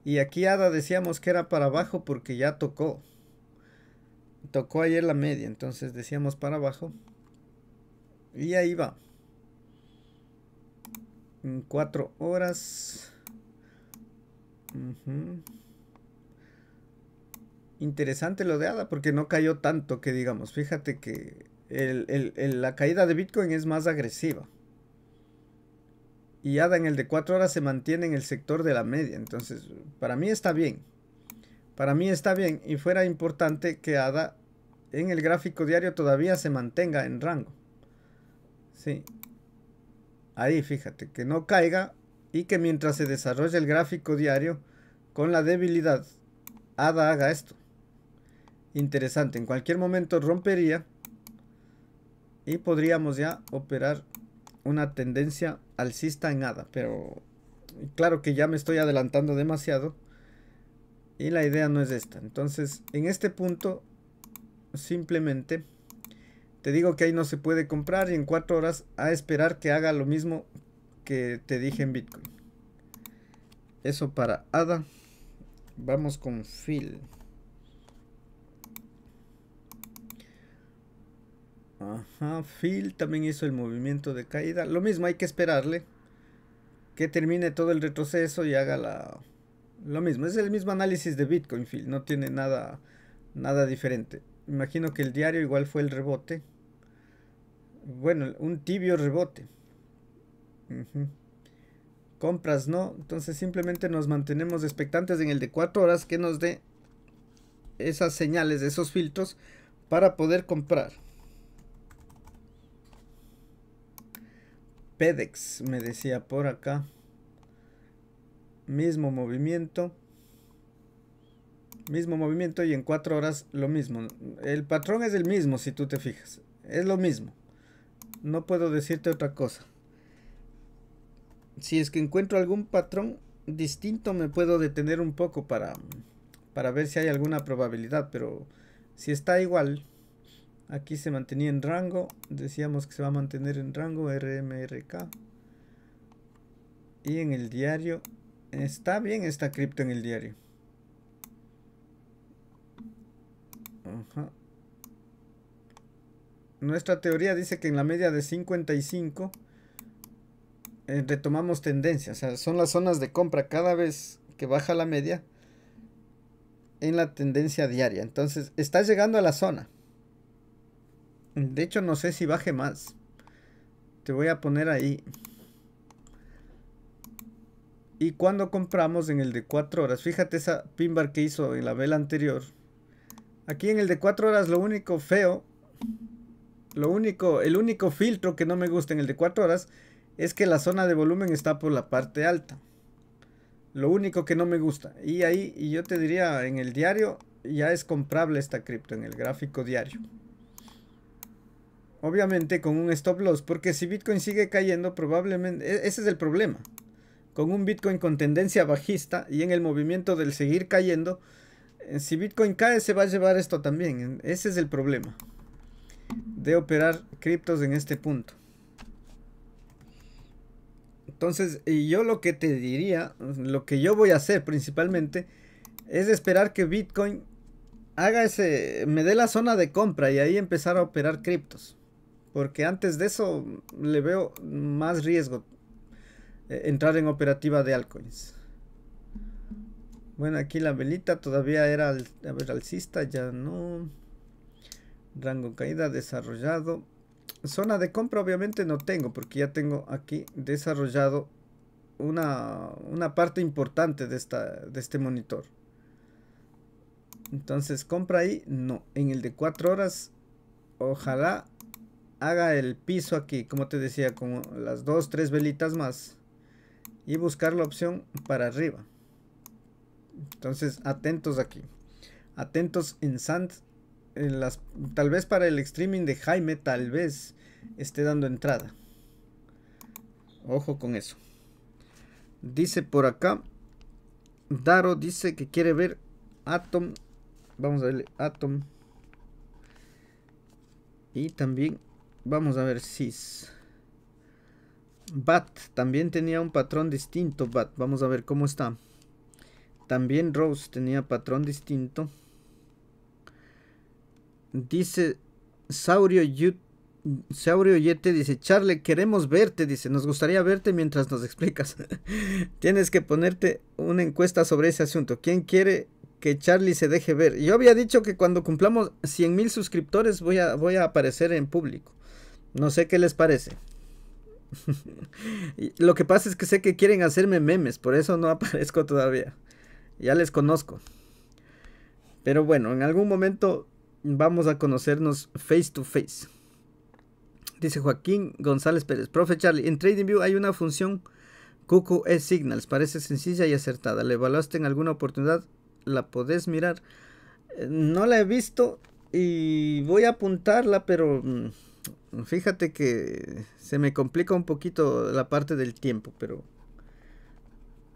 Y aquí Ada decíamos que era para abajo porque ya tocó. Tocó ayer la media, entonces decíamos para abajo. Y ahí va. En cuatro horas. Interesante lo de ADA porque no cayó tanto que digamos. Fíjate que la caída de Bitcoin es más agresiva y ADA en el de 4 horas se mantiene en el sector de la media. Entonces, para mí está bien. Para mí está bien y fuera importante que ADA en el gráfico diario todavía se mantenga en rango. Sí. Ahí, fíjate, que no caiga y que mientras se desarrolle el gráfico diario con la debilidad, ADA haga esto. Interesante, en cualquier momento rompería y podríamos ya operar una tendencia alcista en ADA, pero claro que ya me estoy adelantando demasiado y la idea no es esta. Entonces, en este punto, simplemente te digo que ahí no se puede comprar y en cuatro horas a esperar que haga lo mismo que te dije en Bitcoin. Eso para ADA. Vamos con Phil. Ajá, Phil también hizo el movimiento de caída. Lo mismo, hay que esperarle que termine todo el retroceso y haga la... Lo mismo, es el mismo análisis de Bitcoin, Phil, no tiene nada, nada diferente. Imagino que el diario igual fue el rebote. Bueno, un tibio rebote. Compras no, entonces simplemente nos mantenemos expectantes en el de 4 horas que nos dé esas señales, esos filtros para poder comprar. Pedex, me decía por acá. Mismo movimiento. Mismo movimiento y en cuatro horas lo mismo. El patrón es el mismo si tú te fijas. Es lo mismo. No puedo decirte otra cosa. Si es que encuentro algún patrón distinto me puedo detener un poco para, para ver si hay alguna probabilidad. Pero si está igual, Aquí se mantenía en rango. Decíamos que se va a mantener en rango RMRK. Y en el diario. Está bien esta cripto en el diario. Nuestra teoría dice que en la media de 55 eh, retomamos tendencia. O sea, son las zonas de compra cada vez que baja la media en la tendencia diaria. Entonces, está llegando a la zona. De hecho, no sé si baje más. Te voy a poner ahí. Y cuando compramos en el de 4 horas, fíjate esa pin bar que hizo en la vela anterior. Aquí en el de 4 horas lo único feo, lo único, el único filtro que no me gusta en el de 4 horas es que la zona de volumen está por la parte alta. Lo único que no me gusta. Y ahí, y yo te diría, en el diario ya es comprable esta cripto, en el gráfico diario. Obviamente con un stop loss, porque si Bitcoin sigue cayendo, probablemente... E-, ese es el problema. Con un Bitcoin con tendencia bajista y en el movimiento del seguir cayendo, eh, si Bitcoin cae se va a llevar esto también. Ese es el problema de operar criptos en este punto. Entonces, yo lo que te diría, lo que yo voy a hacer principalmente, es esperar que Bitcoin haga ese, me dé la zona de compra y ahí empezar a operar criptos. Porque antes de eso le veo más riesgo eh, entrar en operativa de altcoins. Bueno, aquí la velita todavía era alcista, ya no. Rango caída desarrollado. Zona de compra obviamente no tengo porque ya tengo aquí desarrollado una, parte importante de, esta, de este monitor. Entonces compra ahí, no. En el de 4 horas, ojalá haga el piso aquí, como te decía, con las dos, tres velitas más y buscar la opción para arriba. Entonces, atentos aquí. Atentos en Sand. En las, tal vez para el streaming de Jaime, tal vez esté dando entrada. Ojo con eso. Dice por acá. Daro dice que quiere ver Atom. Vamos a verle Atom. Y también Vamos a ver sis. Bat también tenía un patrón distinto. Bat, vamos a ver cómo está. También Rose tenía patrón distinto. Dice Saurio Saurio Yete dice, Charlie, queremos verte, dice, nos gustaría verte mientras nos explicas. [laughs] Tienes que ponerte una encuesta sobre ese asunto. ¿Quién quiere que Charlie se deje ver? Yo había dicho que cuando cumplamos 100.000 suscriptores voy a, voy a aparecer en público. No sé qué les parece. [laughs] Lo que pasa es que sé que quieren hacerme memes, por eso no [laughs] aparezco todavía. Ya les conozco. Pero bueno, en algún momento vamos a conocernos face to face. Dice Joaquín González Pérez. Profe Charlie, en TradingView hay una función QQE Signals. Parece sencilla y acertada. ¿La evaluaste en alguna oportunidad? ¿La podés mirar? Eh, no la he visto y voy a apuntarla, pero mm, Fíjate que se me complica un poquito la parte del tiempo, pero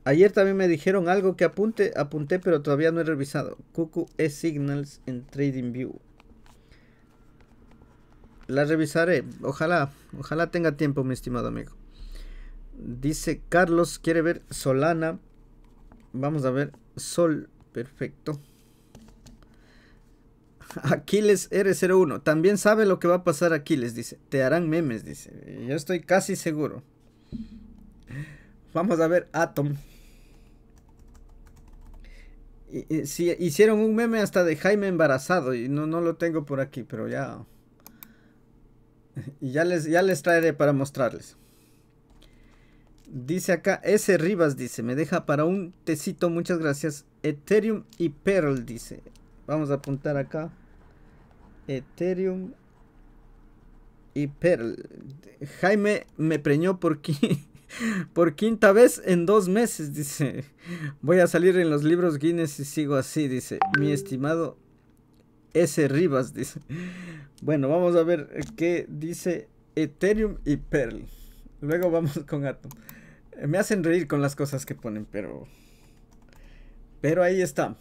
ayer también me dijeron algo que apunte, apunté, pero todavía no he revisado. e Signals en TradingView. La revisaré, ojalá, ojalá tenga tiempo, mi estimado amigo. Dice Carlos, quiere ver Solana. Vamos a ver Sol, perfecto. Aquiles R01. También sabe lo que va a pasar Aquiles, dice. Te harán memes, dice. Yo estoy casi seguro. Vamos a ver Atom. si, hicieron un meme hasta de Jaime embarazado y no, no lo tengo por aquí, pero ya... Y ya les, ya les traeré para mostrarles. Dice acá, S. Rivas dice, me deja para un tecito, muchas gracias. Ethereum y Pearl dice. Vamos a apuntar acá. Ethereum y Perl. Jaime me preñó por, [laughs] por quinta vez en dos meses, dice. Voy a salir en los libros Guinness y sigo así, dice. Mi estimado S. Rivas, dice. Bueno, vamos a ver qué dice Ethereum y Perl. Luego vamos [laughs] con Atom. Eh, me hacen reír con las cosas que ponen, pero... Pero ahí está.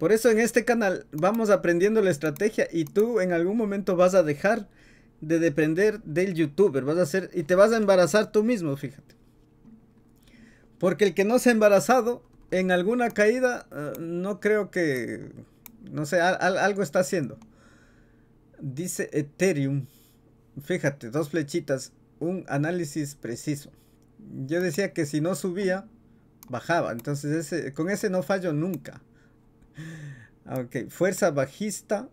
Por eso en este canal vamos aprendiendo la estrategia y tú en algún momento vas a dejar de depender del youtuber, vas a hacer y te vas a embarazar tú mismo, fíjate. Porque el que no se ha embarazado en alguna caída eh, no creo que no sé, algo está haciendo. Dice Ethereum. Fíjate, dos flechitas, un análisis preciso. Yo decía que si no subía, bajaba. Entonces con ese no fallo nunca. Ok, fuerza bajista.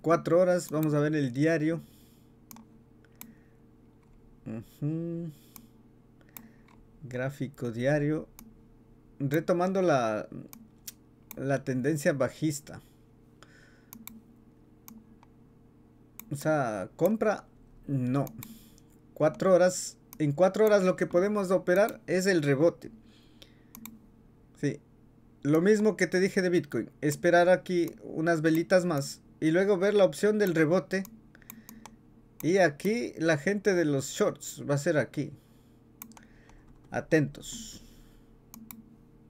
Cuatro horas. Vamos a ver el diario. Gráfico diario. Retomando la, la tendencia bajista. O sea, compra, no. Cuatro horas. En cuatro horas lo que podemos operar es el rebote. Sí, lo mismo que te dije de Bitcoin, esperar aquí unas velitas más y luego ver la opción del rebote. Y aquí la gente de los shorts va a ser aquí. Atentos.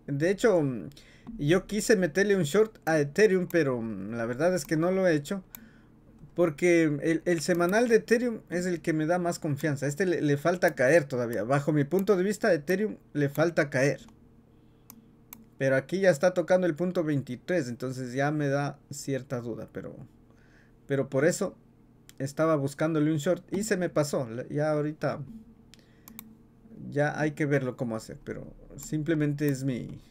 De hecho, yo quise meterle un short a Ethereum, pero la verdad es que no lo he hecho. Porque el, semanal de Ethereum es el que me da más confianza. Este le, falta caer todavía. Bajo mi punto de vista, Ethereum le falta caer. Pero aquí ya está tocando el punto 23, entonces ya me da cierta duda, pero, pero por eso estaba buscándole un short y se me pasó. Ya ahorita ya hay que verlo cómo hacer, pero simplemente es mi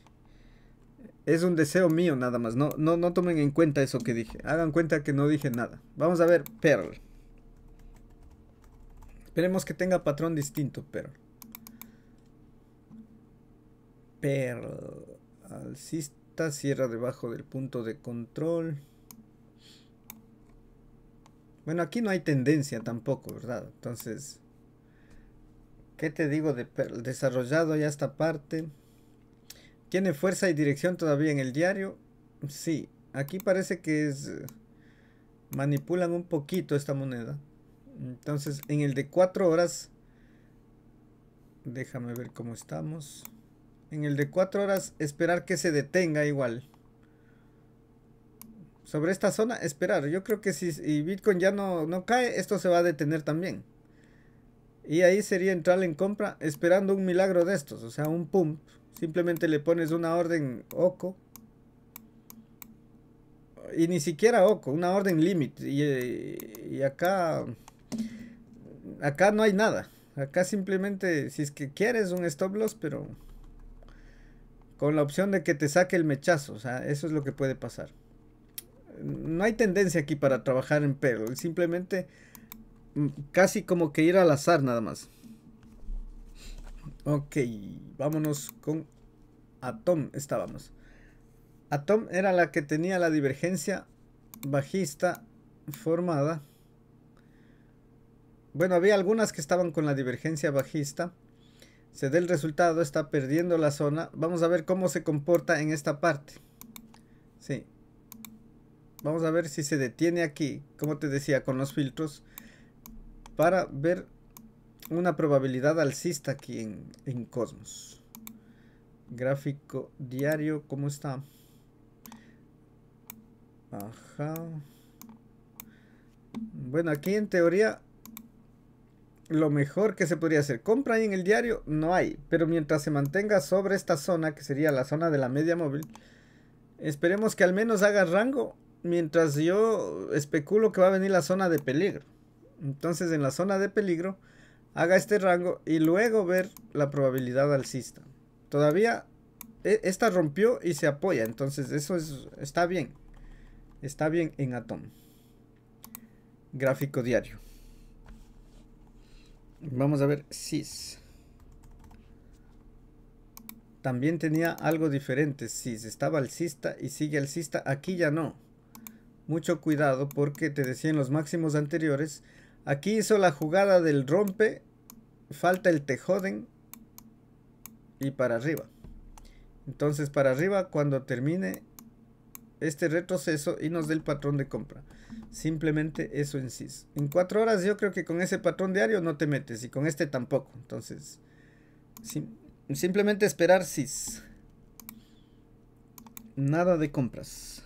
es un deseo mío nada más. No no no tomen en cuenta eso que dije. Hagan cuenta que no dije nada. Vamos a ver Pearl. Esperemos que tenga patrón distinto, pero Pearl alcista, cierra debajo del punto de control. Bueno, aquí no hay tendencia tampoco, ¿verdad? Entonces, ¿qué te digo de desarrollado ya esta parte? ¿Tiene fuerza y dirección todavía en el diario? Sí, aquí parece que es manipulan un poquito esta moneda. Entonces, en el de 4 horas, déjame ver cómo estamos. En el de 4 horas, esperar que se detenga igual. Sobre esta zona, esperar. Yo creo que si Bitcoin ya no, cae, esto se va a detener también. Y ahí sería entrar en compra esperando un milagro de estos, o sea, un pump. Simplemente le pones una orden OCO. Y ni siquiera OCO, una orden limit. Y, y acá, acá no hay nada. Acá simplemente, si es que quieres un stop loss, pero con la opción de que te saque el mechazo. O sea, eso es lo que puede pasar. No hay tendencia aquí para trabajar en perro, Simplemente mm, casi como que ir al azar nada más. Ok, vámonos con Atom. Estábamos. Atom era la que tenía la divergencia bajista formada. Bueno, había algunas que estaban con la divergencia bajista se dé el resultado, está perdiendo la zona. Vamos a ver cómo se comporta en esta parte. Sí. Vamos a ver si se detiene aquí, como te decía, con los filtros, para ver una probabilidad alcista aquí en, en Cosmos. Gráfico diario, ¿cómo está? Ajá. Bueno, aquí en teoría lo mejor que se podría hacer. Compra ahí en el diario, no hay. Pero mientras se mantenga sobre esta zona, que sería la zona de la media móvil, esperemos que al menos haga rango. Mientras yo especulo que va a venir la zona de peligro. Entonces en la zona de peligro, haga este rango y luego ver la probabilidad alcista. Todavía e, esta rompió y se apoya. Entonces eso es, está bien. Está bien en Atom. Gráfico diario. Vamos a ver SIS. También tenía algo diferente SIS. Estaba alcista y sigue alcista. Aquí ya no. Mucho cuidado porque te decía en los máximos anteriores. Aquí hizo la jugada del rompe. Falta el tejoden. Y para arriba. Entonces para arriba cuando termine este retroceso y nos dé el patrón de compra. Simplemente eso en sí. En cuatro horas yo creo que con ese patrón diario no te metes y con este tampoco. Entonces, simplemente esperar SIS. Nada de compras.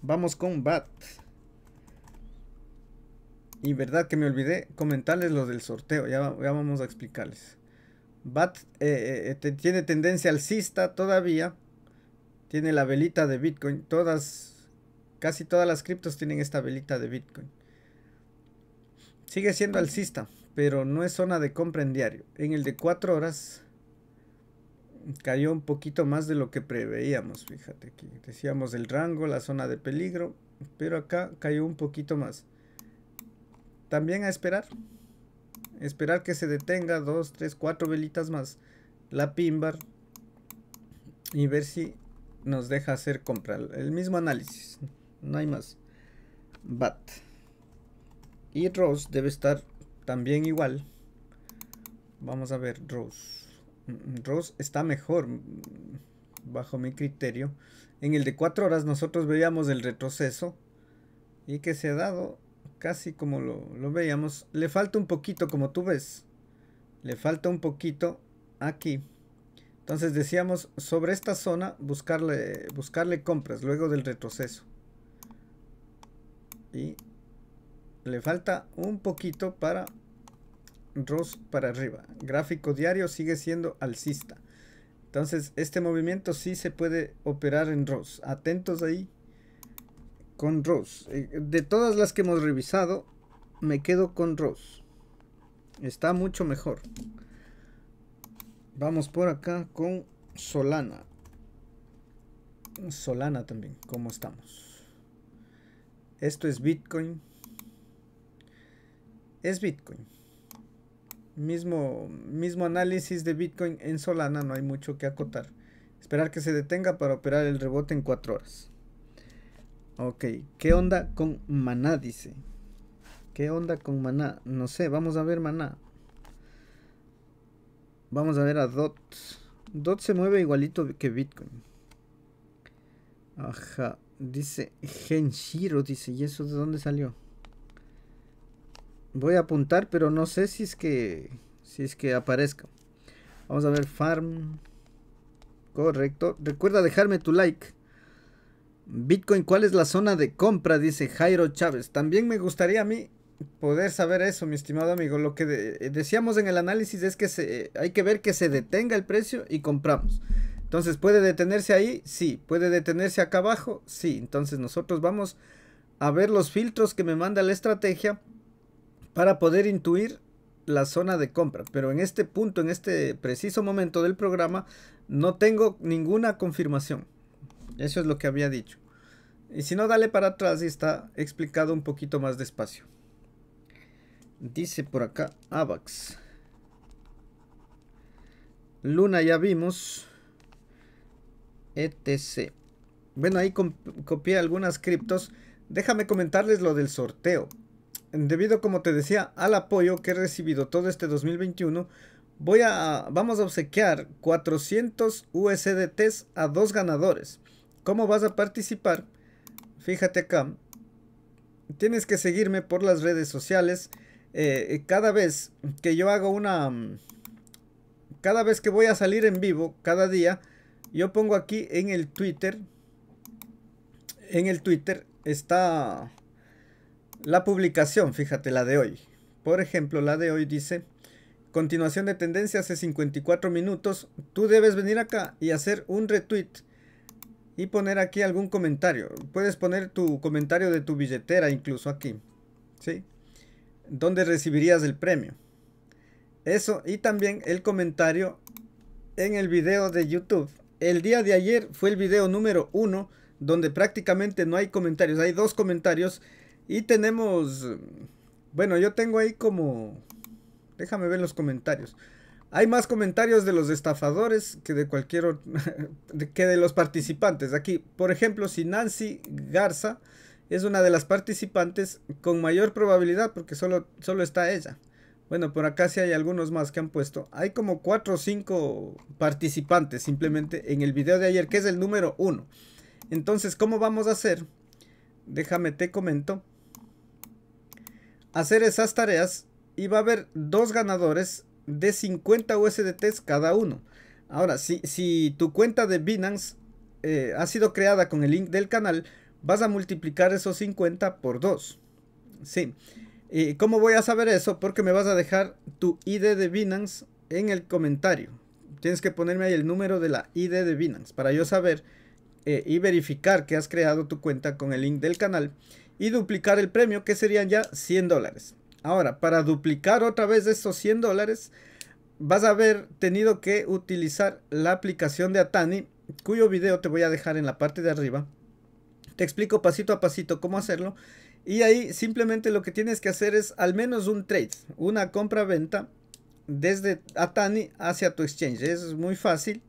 Vamos con BAT. Y verdad que me olvidé comentarles lo del sorteo, ya, vamos a explicarles. BAT eh, eh, eh, tiene tendencia alcista todavía, tiene la velita de Bitcoin. Todas, casi todas las criptos tienen esta velita de Bitcoin. Sigue siendo alcista, pero no es zona de compra en diario. En el de 4 horas cayó un poquito más de lo que preveíamos, fíjate que Decíamos el rango, la zona de peligro, pero acá cayó un poquito más. También a esperar. Esperar que se detenga 2, 3, 4 velitas más la pimbar y ver si nos deja hacer compra. El mismo análisis. No hay más. Bat. Y Rose debe estar también igual. Vamos a ver Rose. Mm, Rose está mejor mm, bajo mi criterio. En el de 4 horas nosotros veíamos el retroceso y que se ha dado casi como lo, lo veíamos. Le falta un poquito como tú ves. Le falta un poquito aquí. Entonces decíamos sobre esta zona buscarle, buscarle compras luego del retroceso. Y le falta un poquito para Ross para arriba. Gráfico diario sigue siendo alcista. Entonces este movimiento sí se puede operar en Ross. Atentos ahí con Ross. Eh, de todas las que hemos revisado, me quedo con Ross. Está mucho mejor. Vamos por acá con Solana. Solana también, ¿cómo estamos? Esto es Bitcoin. Es Bitcoin. Mismo, mismo análisis de Bitcoin en Solana, no hay mucho que acotar. Esperar que se detenga para operar el rebote en cuatro horas. Ok, ¿qué onda con Maná? Dice. ¿Qué onda con Maná? No sé, vamos a ver Maná. Vamos a ver a DOT. DOT se mueve igualito que Bitcoin. Ajá. Dice Genshiro, dice. ¿Y eso de dónde salió? Voy a apuntar, pero no sé si es que... Si es que aparezca. Vamos a ver Farm. Correcto. Recuerda dejarme tu like. Bitcoin, ¿cuál es la zona de compra? Dice Jairo Chávez. También me gustaría a mí poder saber eso, mi estimado amigo. Lo que eh, decíamos en el análisis es que eh, hay que ver que se detenga el precio y compramos. Entonces, ¿puede detenerse ahí? Sí. ¿Puede detenerse acá abajo? Sí. Entonces, nosotros vamos a ver los filtros que me manda la estrategia para poder intuir la zona de compra. Pero en este punto, en este preciso momento del programa, no tengo ninguna confirmación. Eso es lo que había dicho. Y si no, dale para atrás y está explicado un poquito más despacio. Dice por acá Avax. Luna ya vimos. ETC. Bueno, ahí copié algunas criptos. Déjame comentarles lo del sorteo. Debido, como te decía, al apoyo que he recibido todo este 2021, voy a, vamos a obsequiar 400 USDTs a dos ganadores. ¿Cómo vas a participar? Fíjate acá. Tienes que seguirme por las redes sociales. Eh, eh, cada vez que yo hago una... Mm, cada vez que voy a salir en vivo, cada día, yo pongo aquí en el Twitter, en el Twitter está la publicación, fíjate, la de hoy. Por ejemplo, la de hoy dice, continuación de tendencia hace 54 minutos, tú debes venir acá y hacer un retweet y poner aquí algún comentario. Puedes poner tu comentario de tu billetera incluso aquí, ¿sí? donde recibirías el premio. Eso y también el comentario en el video de YouTube. El día de ayer fue el video número uno donde prácticamente no hay comentarios. Hay dos comentarios y tenemos... Bueno, yo tengo ahí como... Déjame ver los comentarios. Hay más comentarios de los estafadores que de cualquier [laughs] que de los participantes. Aquí, por ejemplo, si Nancy Garza es una de las participantes con mayor probabilidad porque solo, solo está ella. Bueno, por acá sí hay algunos más que han puesto. Hay como 4 o 5 participantes simplemente en el video de ayer, que es el número 1. Entonces, ¿cómo vamos a hacer? Déjame te comento. Hacer esas tareas y va a haber dos ganadores de 50 USDTs cada uno. Ahora, si, si tu cuenta de Binance eh, ha sido creada con el link del canal, vas a multiplicar esos 50 por 2. Sí. ¿Y cómo voy a saber eso? Porque me vas a dejar tu ID de Binance en el comentario. Tienes que ponerme ahí el número de la ID de Binance para yo saber eh, y verificar que has creado tu cuenta con el link del canal y duplicar el premio que serían ya 100 dólares. Ahora, para duplicar otra vez esos 100 dólares, vas a haber tenido que utilizar la aplicación de Atani, cuyo video te voy a dejar en la parte de arriba te explico pasito a pasito cómo hacerlo. Y ahí simplemente lo que tienes que hacer es al menos un trade, una compra-venta desde Atani hacia tu exchange. Es muy fácil.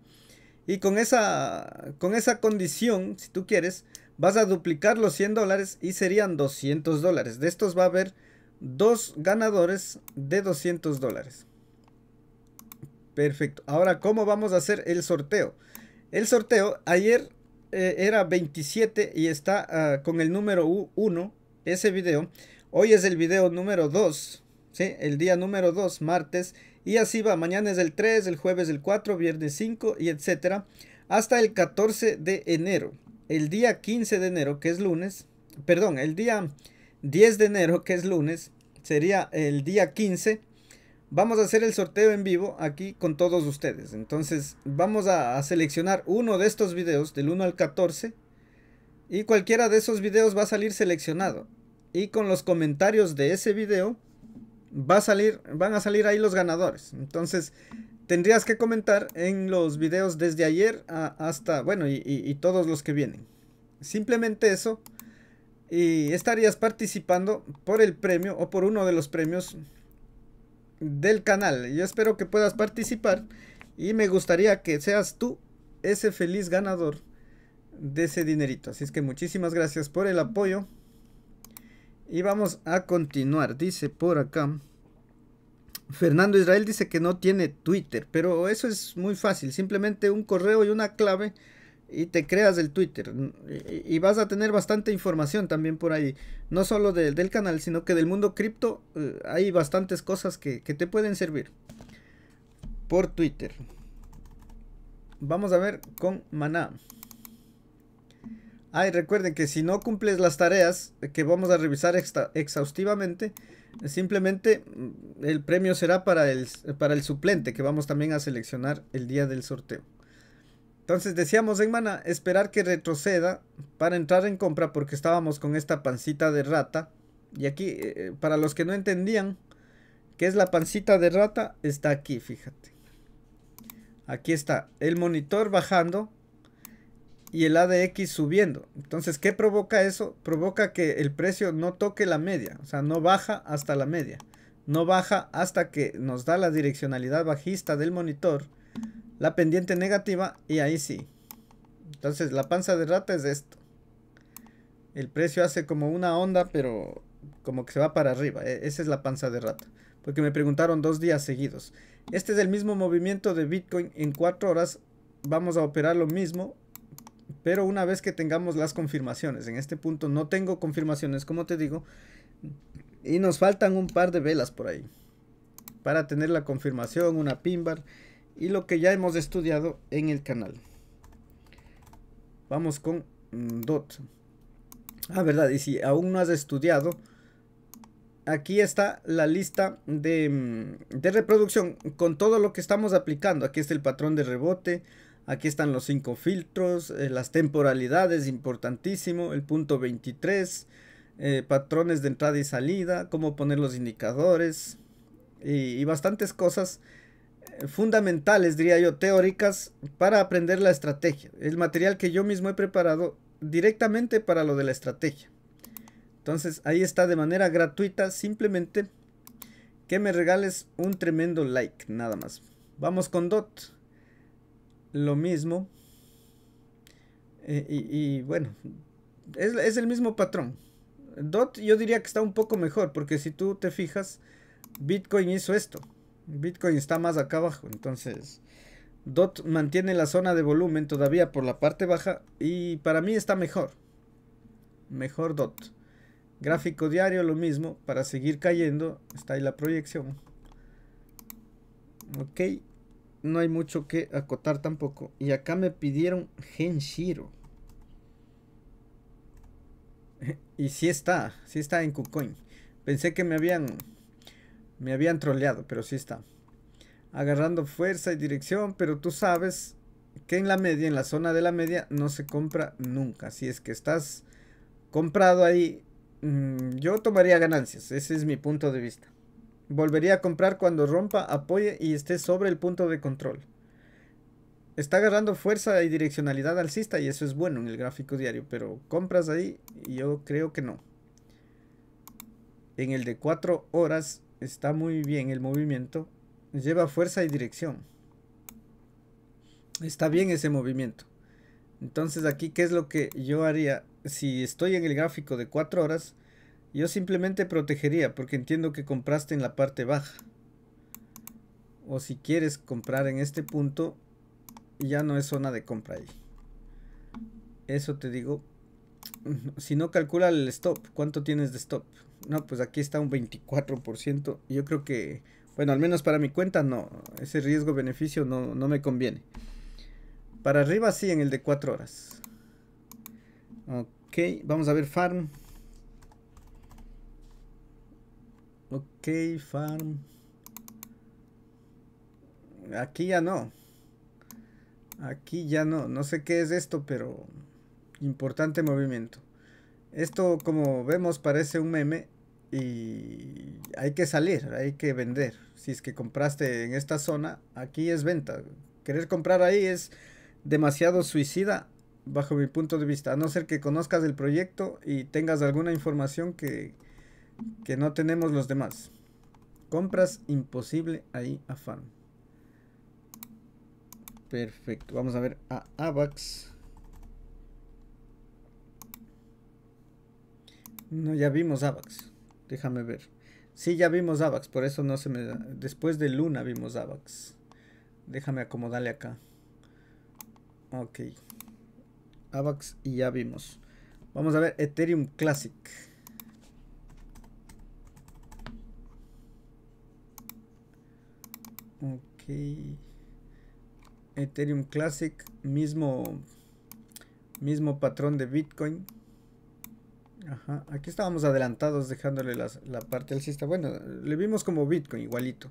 Y con esa, con esa condición, si tú quieres, vas a duplicar los 100 dólares y serían 200 dólares. De estos va a haber dos ganadores de 200 dólares. Perfecto. Ahora, ¿cómo vamos a hacer el sorteo? El sorteo, ayer eh, era 27 y está ah, con el número 1, ese video. Hoy es el video número 2, ¿sí? El día número 2, martes. Y así va, mañana es el 3, el jueves el 4, viernes 5 y etcétera. Hasta el 14 de enero. El día 15 de enero, que es lunes. Perdón, el día 10 de enero, que es lunes. Sería el día 15 vamos a hacer el sorteo en vivo aquí con todos ustedes. Entonces vamos a, seleccionar uno de estos videos del 1 al 14 y cualquiera de esos videos va a salir seleccionado. Y con los comentarios de ese video va a salir, van a salir ahí los ganadores. Entonces tendrías que comentar en los videos desde ayer hasta, bueno, y todos los que vienen. Simplemente eso. Y estarías participando por el premio o por uno de los premios del canal. Yo espero que puedas participar y me gustaría que seas tú ese feliz ganador de ese dinerito. Así es que muchísimas gracias por el apoyo. Y vamos a continuar. Dice por acá. Fernando Israel dice que no tiene Twitter, pero eso es muy fácil. Simplemente un correo y una clave y te creas el Twitter. Y, vas a tener bastante información también por ahí. No solo del canal, sino que del mundo cripto eh, hay bastantes cosas que, te pueden servir. Por Twitter. Vamos a ver con Maná. Ah, recuerden que si no cumples las tareas que vamos a revisar exhaustivamente, simplemente mm, el premio será para para el suplente que vamos también a seleccionar el día del sorteo. Entonces decíamos en Mana esperar que retroceda para entrar en compra porque estábamos con esta pancita de rata. Y aquí, eh, eh, para los que no entendían qué es la pancita de rata, está aquí, fíjate. Aquí está el monitor bajando y el ADX subiendo. Entonces, ¿qué provoca eso? Provoca que el precio no toque la media, o sea, no baja hasta la media. No baja hasta que nos da la direccionalidad bajista del monitor la pendiente negativa y ahí sí. Entonces la panza de rata es esto. El precio hace como una onda, pero como que se va para arriba. E, esa es la panza de rata. Porque me preguntaron dos días seguidos. Este es el mismo movimiento de Bitcoin. En cuatro horas vamos a operar lo mismo. Pero una vez que tengamos las confirmaciones. En este punto no tengo confirmaciones, como te digo. Y nos faltan un par de velas por ahí. Para tener la confirmación, una pimbar y lo que ya hemos estudiado en el canal. Vamos con DOT. Ah, verdad, y si aún no has estudiado, aquí está la lista de, mm, reproducción con todo lo que estamos aplicando. Aquí está el patrón de rebote, aquí están los cinco filtros, eh, las temporalidades, importantísimo, el punto 23, eh, patrones de entrada y salida, cómo poner los indicadores y bastantes cosas fundamentales, diría yo, teóricas para aprender la estrategia. El material que yo mismo he preparado directamente para lo de la estrategia. Entonces ahí está de manera gratuita, simplemente que me regales un tremendo like, nada más. Vamos con DOT. Lo mismo. Eh, y, bueno, es, es el mismo patrón. DOT yo diría que está un poco mejor, porque si tú te fijas, Bitcoin hizo esto. Bitcoin está más acá abajo, entonces DOT mantiene la zona de volumen todavía por la parte baja y para mí está mejor. Mejor DOT. Gráfico diario lo mismo, para seguir cayendo, está ahí la proyección. Ok, no hay mucho que acotar tampoco. Y acá me pidieron Genshiro. [laughs] y sí está, sí está en KuCoin. Pensé que me habían me habían troleado, pero sí está. Agarrando fuerza y dirección, pero tú sabes que en la media, en la zona de la media, no se compra nunca. Si es que estás comprado ahí, mm, yo tomaría ganancias. Ese es mi punto de vista. Volvería a comprar cuando rompa, apoye y esté sobre el punto de control. Está agarrando fuerza y direccionalidad alcista y eso es bueno en el gráfico diario, pero compras ahí, y yo creo que no. En el de 4 horas está muy bien el movimiento. Lleva fuerza y dirección. Está bien ese movimiento. Entonces aquí, ¿qué es lo que yo haría? Si estoy en el gráfico de 4 horas, yo simplemente protegería porque entiendo que compraste en la parte baja. O si quieres comprar en este punto, ya no es zona de compra ahí. Eso te digo. Si no calcula el stop, ¿cuánto tienes de stop? no, pues aquí está un 24%. Yo creo que, bueno, al menos para mi cuenta no, ese riesgo-beneficio no, no me conviene. Para arriba sí, en el de 4 horas. Ok, vamos a ver farm. Ok, farm. Aquí ya no. Aquí ya no. No sé qué es esto, pero importante movimiento. Esto, como vemos, parece un meme y hay que salir, hay que vender. Si es que compraste en esta zona, aquí es venta. Querer comprar ahí es demasiado suicida bajo mi punto de vista, a no ser que conozcas el proyecto y tengas alguna información que, no tenemos los demás. Compras imposible ahí a Farm. Perfecto, vamos a ver a Avax. No, ya vimos AVAX. Déjame ver. Sí, ya vimos AVAX, por eso no se me da. Después de Luna vimos AVAX. Déjame acomodarle acá. Ok. AVAX y ya vimos. Vamos a ver Ethereum Classic. Ok. Ethereum Classic, mismo, mismo patrón de Bitcoin aquí estábamos adelantados dejándole la parte alcista. Bueno, le vimos como Bitcoin, igualito.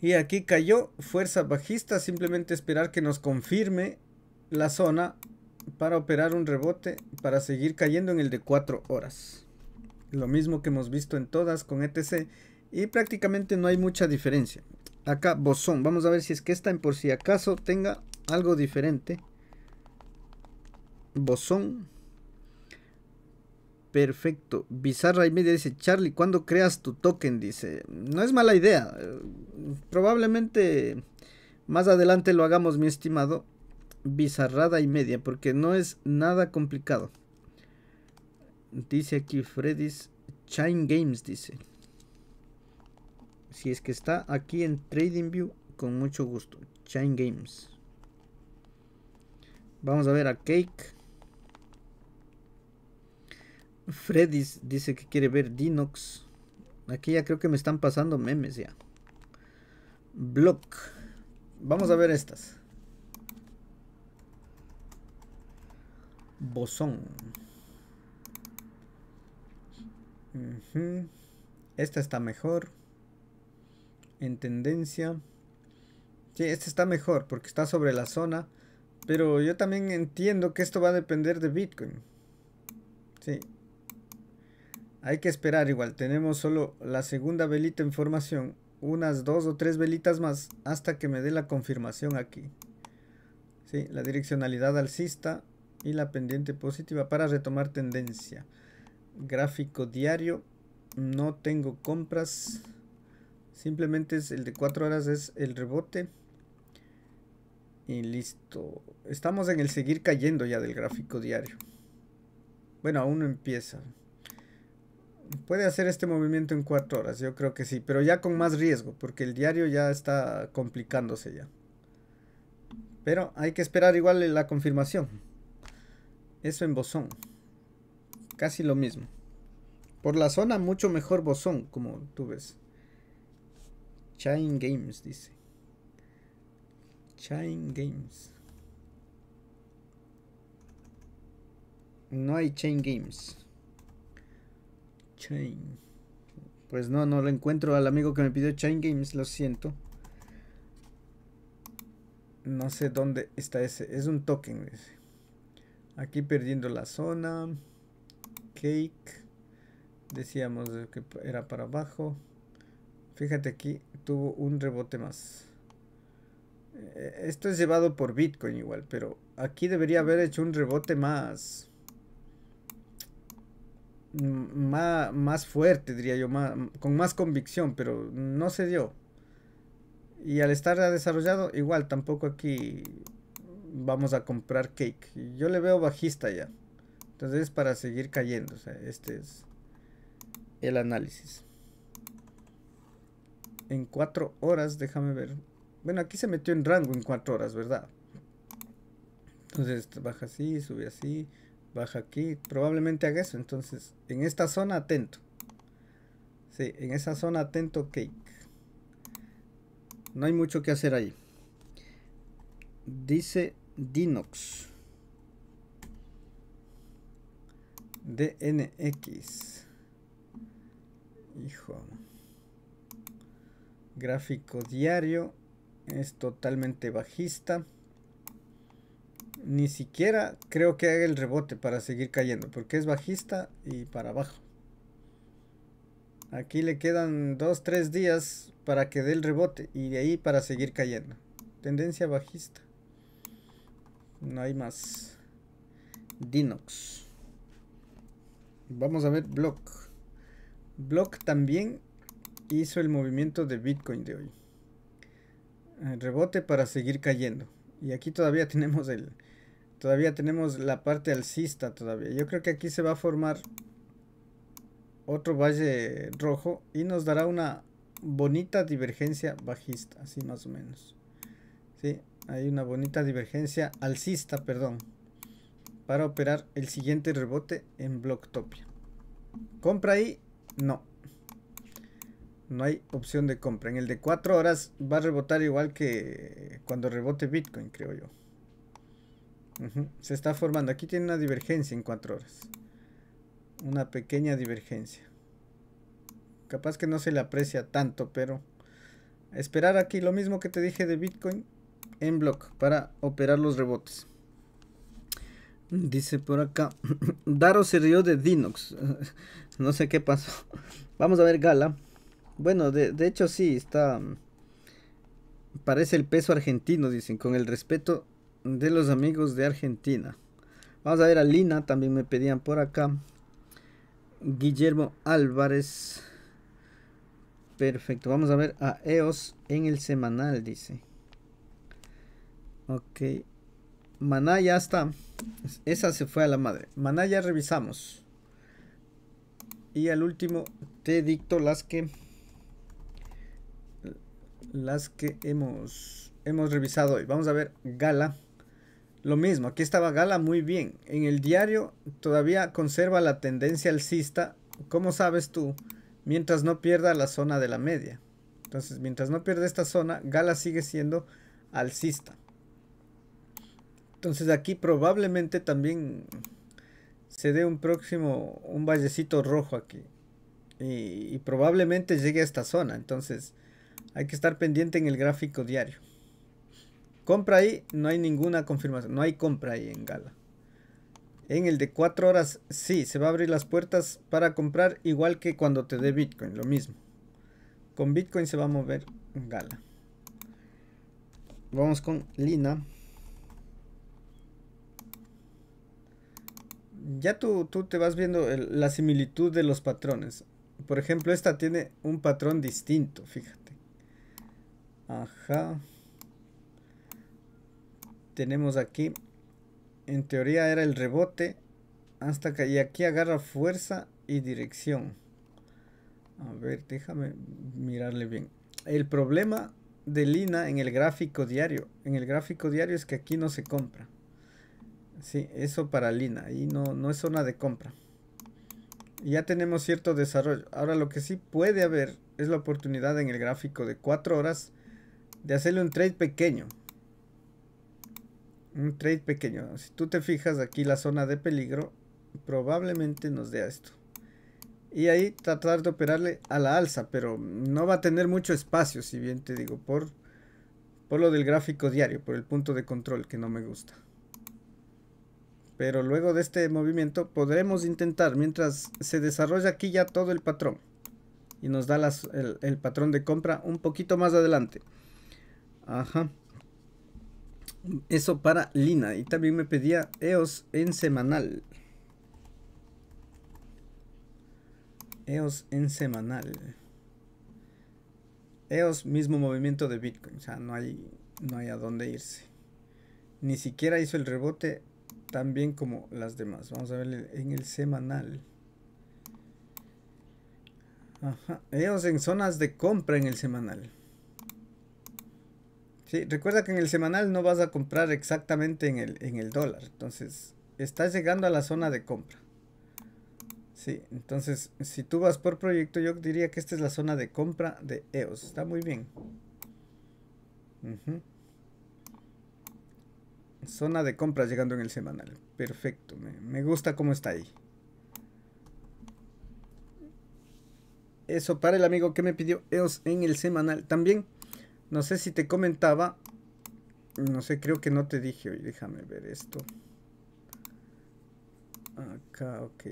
Y aquí cayó fuerza bajista, simplemente esperar que nos confirme la zona para operar un rebote para seguir cayendo en el de 4 horas. Lo mismo que hemos visto en todas con ETC y prácticamente no hay mucha diferencia. Acá bosón, vamos a ver si es que esta en por si acaso tenga algo diferente. Bosón. Perfecto. Bizarra y media dice, Charlie, ¿cuándo creas tu token? Dice, no es mala idea. Eh, probablemente más adelante lo hagamos, mi estimado. Bizarrada y media, porque no es nada complicado. Dice aquí Freddy's Chain Games, dice. Si es que está aquí en TradingView, con mucho gusto. Chain Games. Vamos a ver a Cake freddy dice que quiere ver Dinox. Aquí ya creo que me están pasando memes ya. Block. Vamos a ver estas. Bosón. Esta está mejor. En tendencia. Sí, esta está mejor porque está sobre la zona. Pero yo también entiendo que esto va a depender de Bitcoin. Sí, hay que esperar igual, tenemos solo la segunda velita en formación, unas dos o tres velitas más hasta que me dé la confirmación aquí. Sí, la direccionalidad alcista y la pendiente positiva para retomar tendencia. Gráfico diario, no tengo compras, simplemente es el de cuatro horas es el rebote. Y listo. Estamos en el seguir cayendo ya del gráfico diario. Bueno, aún no empieza puede hacer este movimiento en cuatro horas, yo creo que sí, pero ya con más riesgo, porque el diario ya está complicándose ya. Pero hay que esperar igual la confirmación. Eso en bosón. Casi lo mismo. Por la zona, mucho mejor bosón, como tú ves. Chain Games, dice. Chain Games. No hay Chain Games. Chain. Pues no, no lo encuentro al amigo que me pidió Chain Games, lo siento. No sé dónde está ese. Es un token. Ese. Aquí perdiendo la zona. Cake. Decíamos que era para abajo. Fíjate aquí, tuvo un rebote más. Eh, esto es llevado por Bitcoin igual, pero aquí debería haber hecho un rebote más más, más fuerte, diría yo, más, con más convicción, pero no se dio. Y al estar desarrollado, igual tampoco aquí vamos a comprar cake. Yo le veo bajista ya. Entonces para seguir cayendo. este es el análisis. En cuatro horas, déjame ver. Bueno, aquí se metió en rango en cuatro horas, ¿verdad? Entonces baja así, sube así, Baja aquí, probablemente haga eso. Entonces, en esta zona atento. Sí, en esa zona atento cake. No hay mucho que hacer ahí. Dice Dinox. DNX. Hijo. Gráfico diario. Es totalmente bajista ni siquiera creo que haga el rebote para seguir cayendo, porque es bajista y para abajo. Aquí le quedan 2-3 días para que dé el rebote y de ahí para seguir cayendo. Tendencia bajista. No hay más. Dinox. Vamos a ver Block. Block también hizo el movimiento de Bitcoin de hoy. Eh, rebote para seguir cayendo. Y aquí todavía [laughs] tenemos el, Todavía tenemos la parte alcista todavía. Yo creo que aquí se va a formar otro valle rojo y nos dará una bonita divergencia bajista, así más o menos. ¿Sí? Hay una bonita divergencia alcista, perdón, para operar el siguiente rebote en Blocktopia. ¿Compra ahí? No. No hay opción de compra. En el de 4 horas va a rebotar igual que cuando rebote Bitcoin, creo yo. Se está formando. Aquí tiene una divergencia en cuatro horas. Una pequeña divergencia. Capaz que no se le aprecia tanto, pero esperar aquí lo mismo que te dije de Bitcoin en block para operar los rebotes. Dice por acá, [clears throat] Daro se rió de Dinox. [laughs] no sé qué pasó. Vamos a ver Gala. Bueno, de, de hecho sí, está... Mm, parece el peso argentino, dicen, con el respeto de los amigos de Argentina. Vamos a ver a Lina, también me pedían por acá. Guillermo Álvarez. Perfecto, vamos a ver a EOS en el semanal, dice. Ok. Manaya ya está. Esa se fue a la madre. Manaya revisamos. Y al último te dicto las que las que hemos hemos revisado hoy. Vamos a ver Gala. Lo mismo, aquí estaba Gala muy bien. En el diario todavía conserva la tendencia alcista, como sabes tú, mientras no pierda la zona de la media. Entonces, mientras no pierda esta zona, Gala sigue siendo alcista. Entonces aquí probablemente también se dé un próximo, un vallecito rojo aquí. y probablemente llegue a esta zona. Entonces hay que estar pendiente en el gráfico diario. Compra ahí, no hay ninguna confirmación. No hay compra ahí en Gala. En el de cuatro horas, sí, se va a abrir las puertas para comprar igual que cuando te dé Bitcoin, lo mismo. Con Bitcoin se va a mover Gala. Vamos con Lina. Ya tú, tú te vas viendo la similitud de los patrones. Por ejemplo, esta tiene un patrón distinto, fíjate. Ajá tenemos aquí, en teoría era el rebote, hasta que y aquí agarra fuerza y dirección. A ver, déjame mirarle bien. El problema de Lina en el gráfico diario, en el gráfico diario es que aquí no se compra. Sí, eso para Lina, y no, no es zona de compra. Ya tenemos cierto desarrollo. Ahora lo que sí puede haber es la oportunidad en el gráfico de 4 horas de hacerle un trade pequeño. Un trade pequeño. Si tú te fijas aquí la zona de peligro, probablemente nos dé a esto. Y ahí tratar de operarle a la alza, pero no va a tener mucho espacio, si bien te digo, por, por lo del gráfico diario, por el punto de control que no me gusta. Pero luego de este movimiento podremos intentar, mientras se desarrolla aquí ya todo el patrón. Y nos da las, el, el patrón de compra un poquito más adelante. Ajá. Eso para Lina. Y también me pedía EOS en semanal. EOS en semanal. EOS mismo movimiento de Bitcoin. O sea, no hay, no hay a dónde irse. Ni siquiera hizo el rebote tan bien como las demás. Vamos a ver en el semanal. Ajá. EOS en zonas de compra en el semanal recuerda que en el semanal no vas a comprar exactamente en el, en el dólar. Entonces, estás llegando a la zona de compra. entonces, si tú vas por proyecto, yo diría que esta es la zona de compra de EOS. Está muy bien. Zona de compra llegando en el semanal. Perfecto, me, me gusta cómo está ahí. Eso para el amigo que me pidió EOS en el semanal. También no sé si te comentaba. No sé, creo que no te dije hoy. Déjame ver esto. Acá, ok.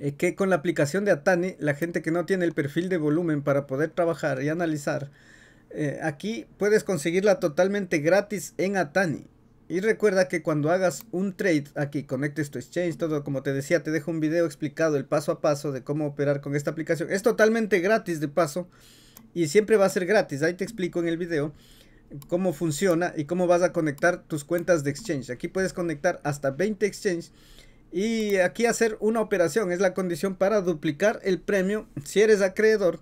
Eh, que con la aplicación de Atani, la gente que no tiene el perfil de volumen para poder trabajar y analizar, eh, aquí puedes conseguirla totalmente gratis en Atani. Y recuerda que cuando hagas un trade aquí, conectes tu exchange, todo como te decía, te dejo un video explicado el paso a paso de cómo operar con esta aplicación. Es totalmente gratis de paso y siempre va a ser gratis. Ahí te explico en el video cómo funciona y cómo vas a conectar tus cuentas de exchange. Aquí puedes conectar hasta 20 exchange y aquí hacer una operación. Es la condición para duplicar el premio si eres acreedor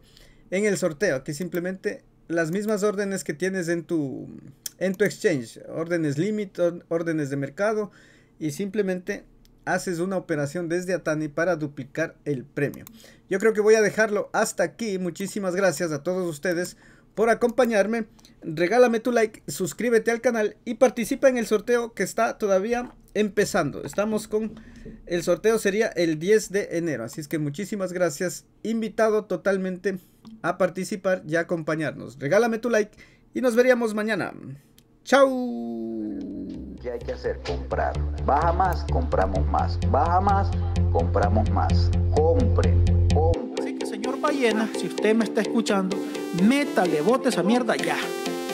en el sorteo. Aquí simplemente las mismas órdenes que tienes en tu, en tu exchange. Órdenes límite, órdenes de mercado y simplemente haces una operación desde Atani para duplicar el premio. Yo creo que voy a dejarlo hasta aquí. Muchísimas gracias a todos ustedes por acompañarme. Regálame tu like, suscríbete al canal y participa en el sorteo que está todavía empezando. Estamos con el sorteo sería el 10 de enero. Así es que muchísimas gracias. Invitado totalmente a participar y a acompañarnos. Regálame tu like y nos veríamos mañana. Chao. ¿Qué hay que hacer? Comprar. Baja más, compramos más. Baja más, compramos más. Compren, compren. Así que, señor Ballena, si usted me está escuchando, métale, bote esa mierda ya.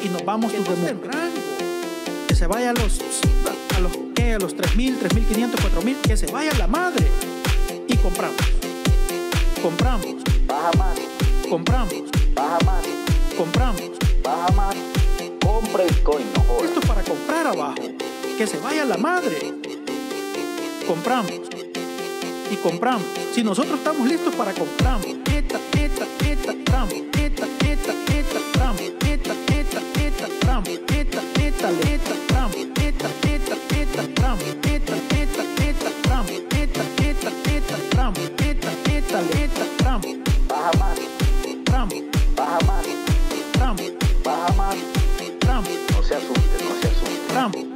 Y nos vamos a Que se vaya a los. A los A los 3.000, 3.500, 4.000. Que se vaya la madre. Y compramos. Compramos. Baja más. Compramos. Baja más. Compramos. Baja más. Compre el coin, Esto es para comprar abajo que se vaya la madre. Compramos. Y compramos. Si nosotros estamos listos para comprarme, Eta, eta, eta, trami Eta, eta, eta, trami Eta, eta, eta, tramo. Eta, eta, eta, tramo. Eta, eta, eta, tramo. Eta, eta, eta, tramo. Eta, eta, eta, tramo. Eta, eta, eta, tramo. Baja más. Tramo. Baja más. Tramo. Baja más. Tramo. No se asuste, no se asuste. Tramo.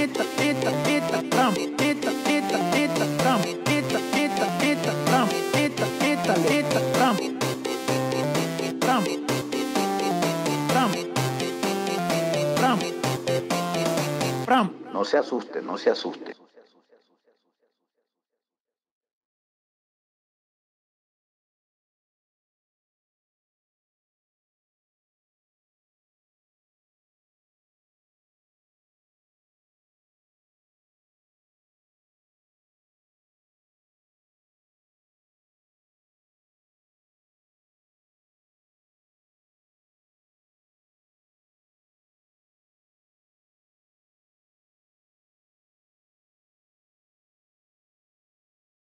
no se asuste, no se asuste.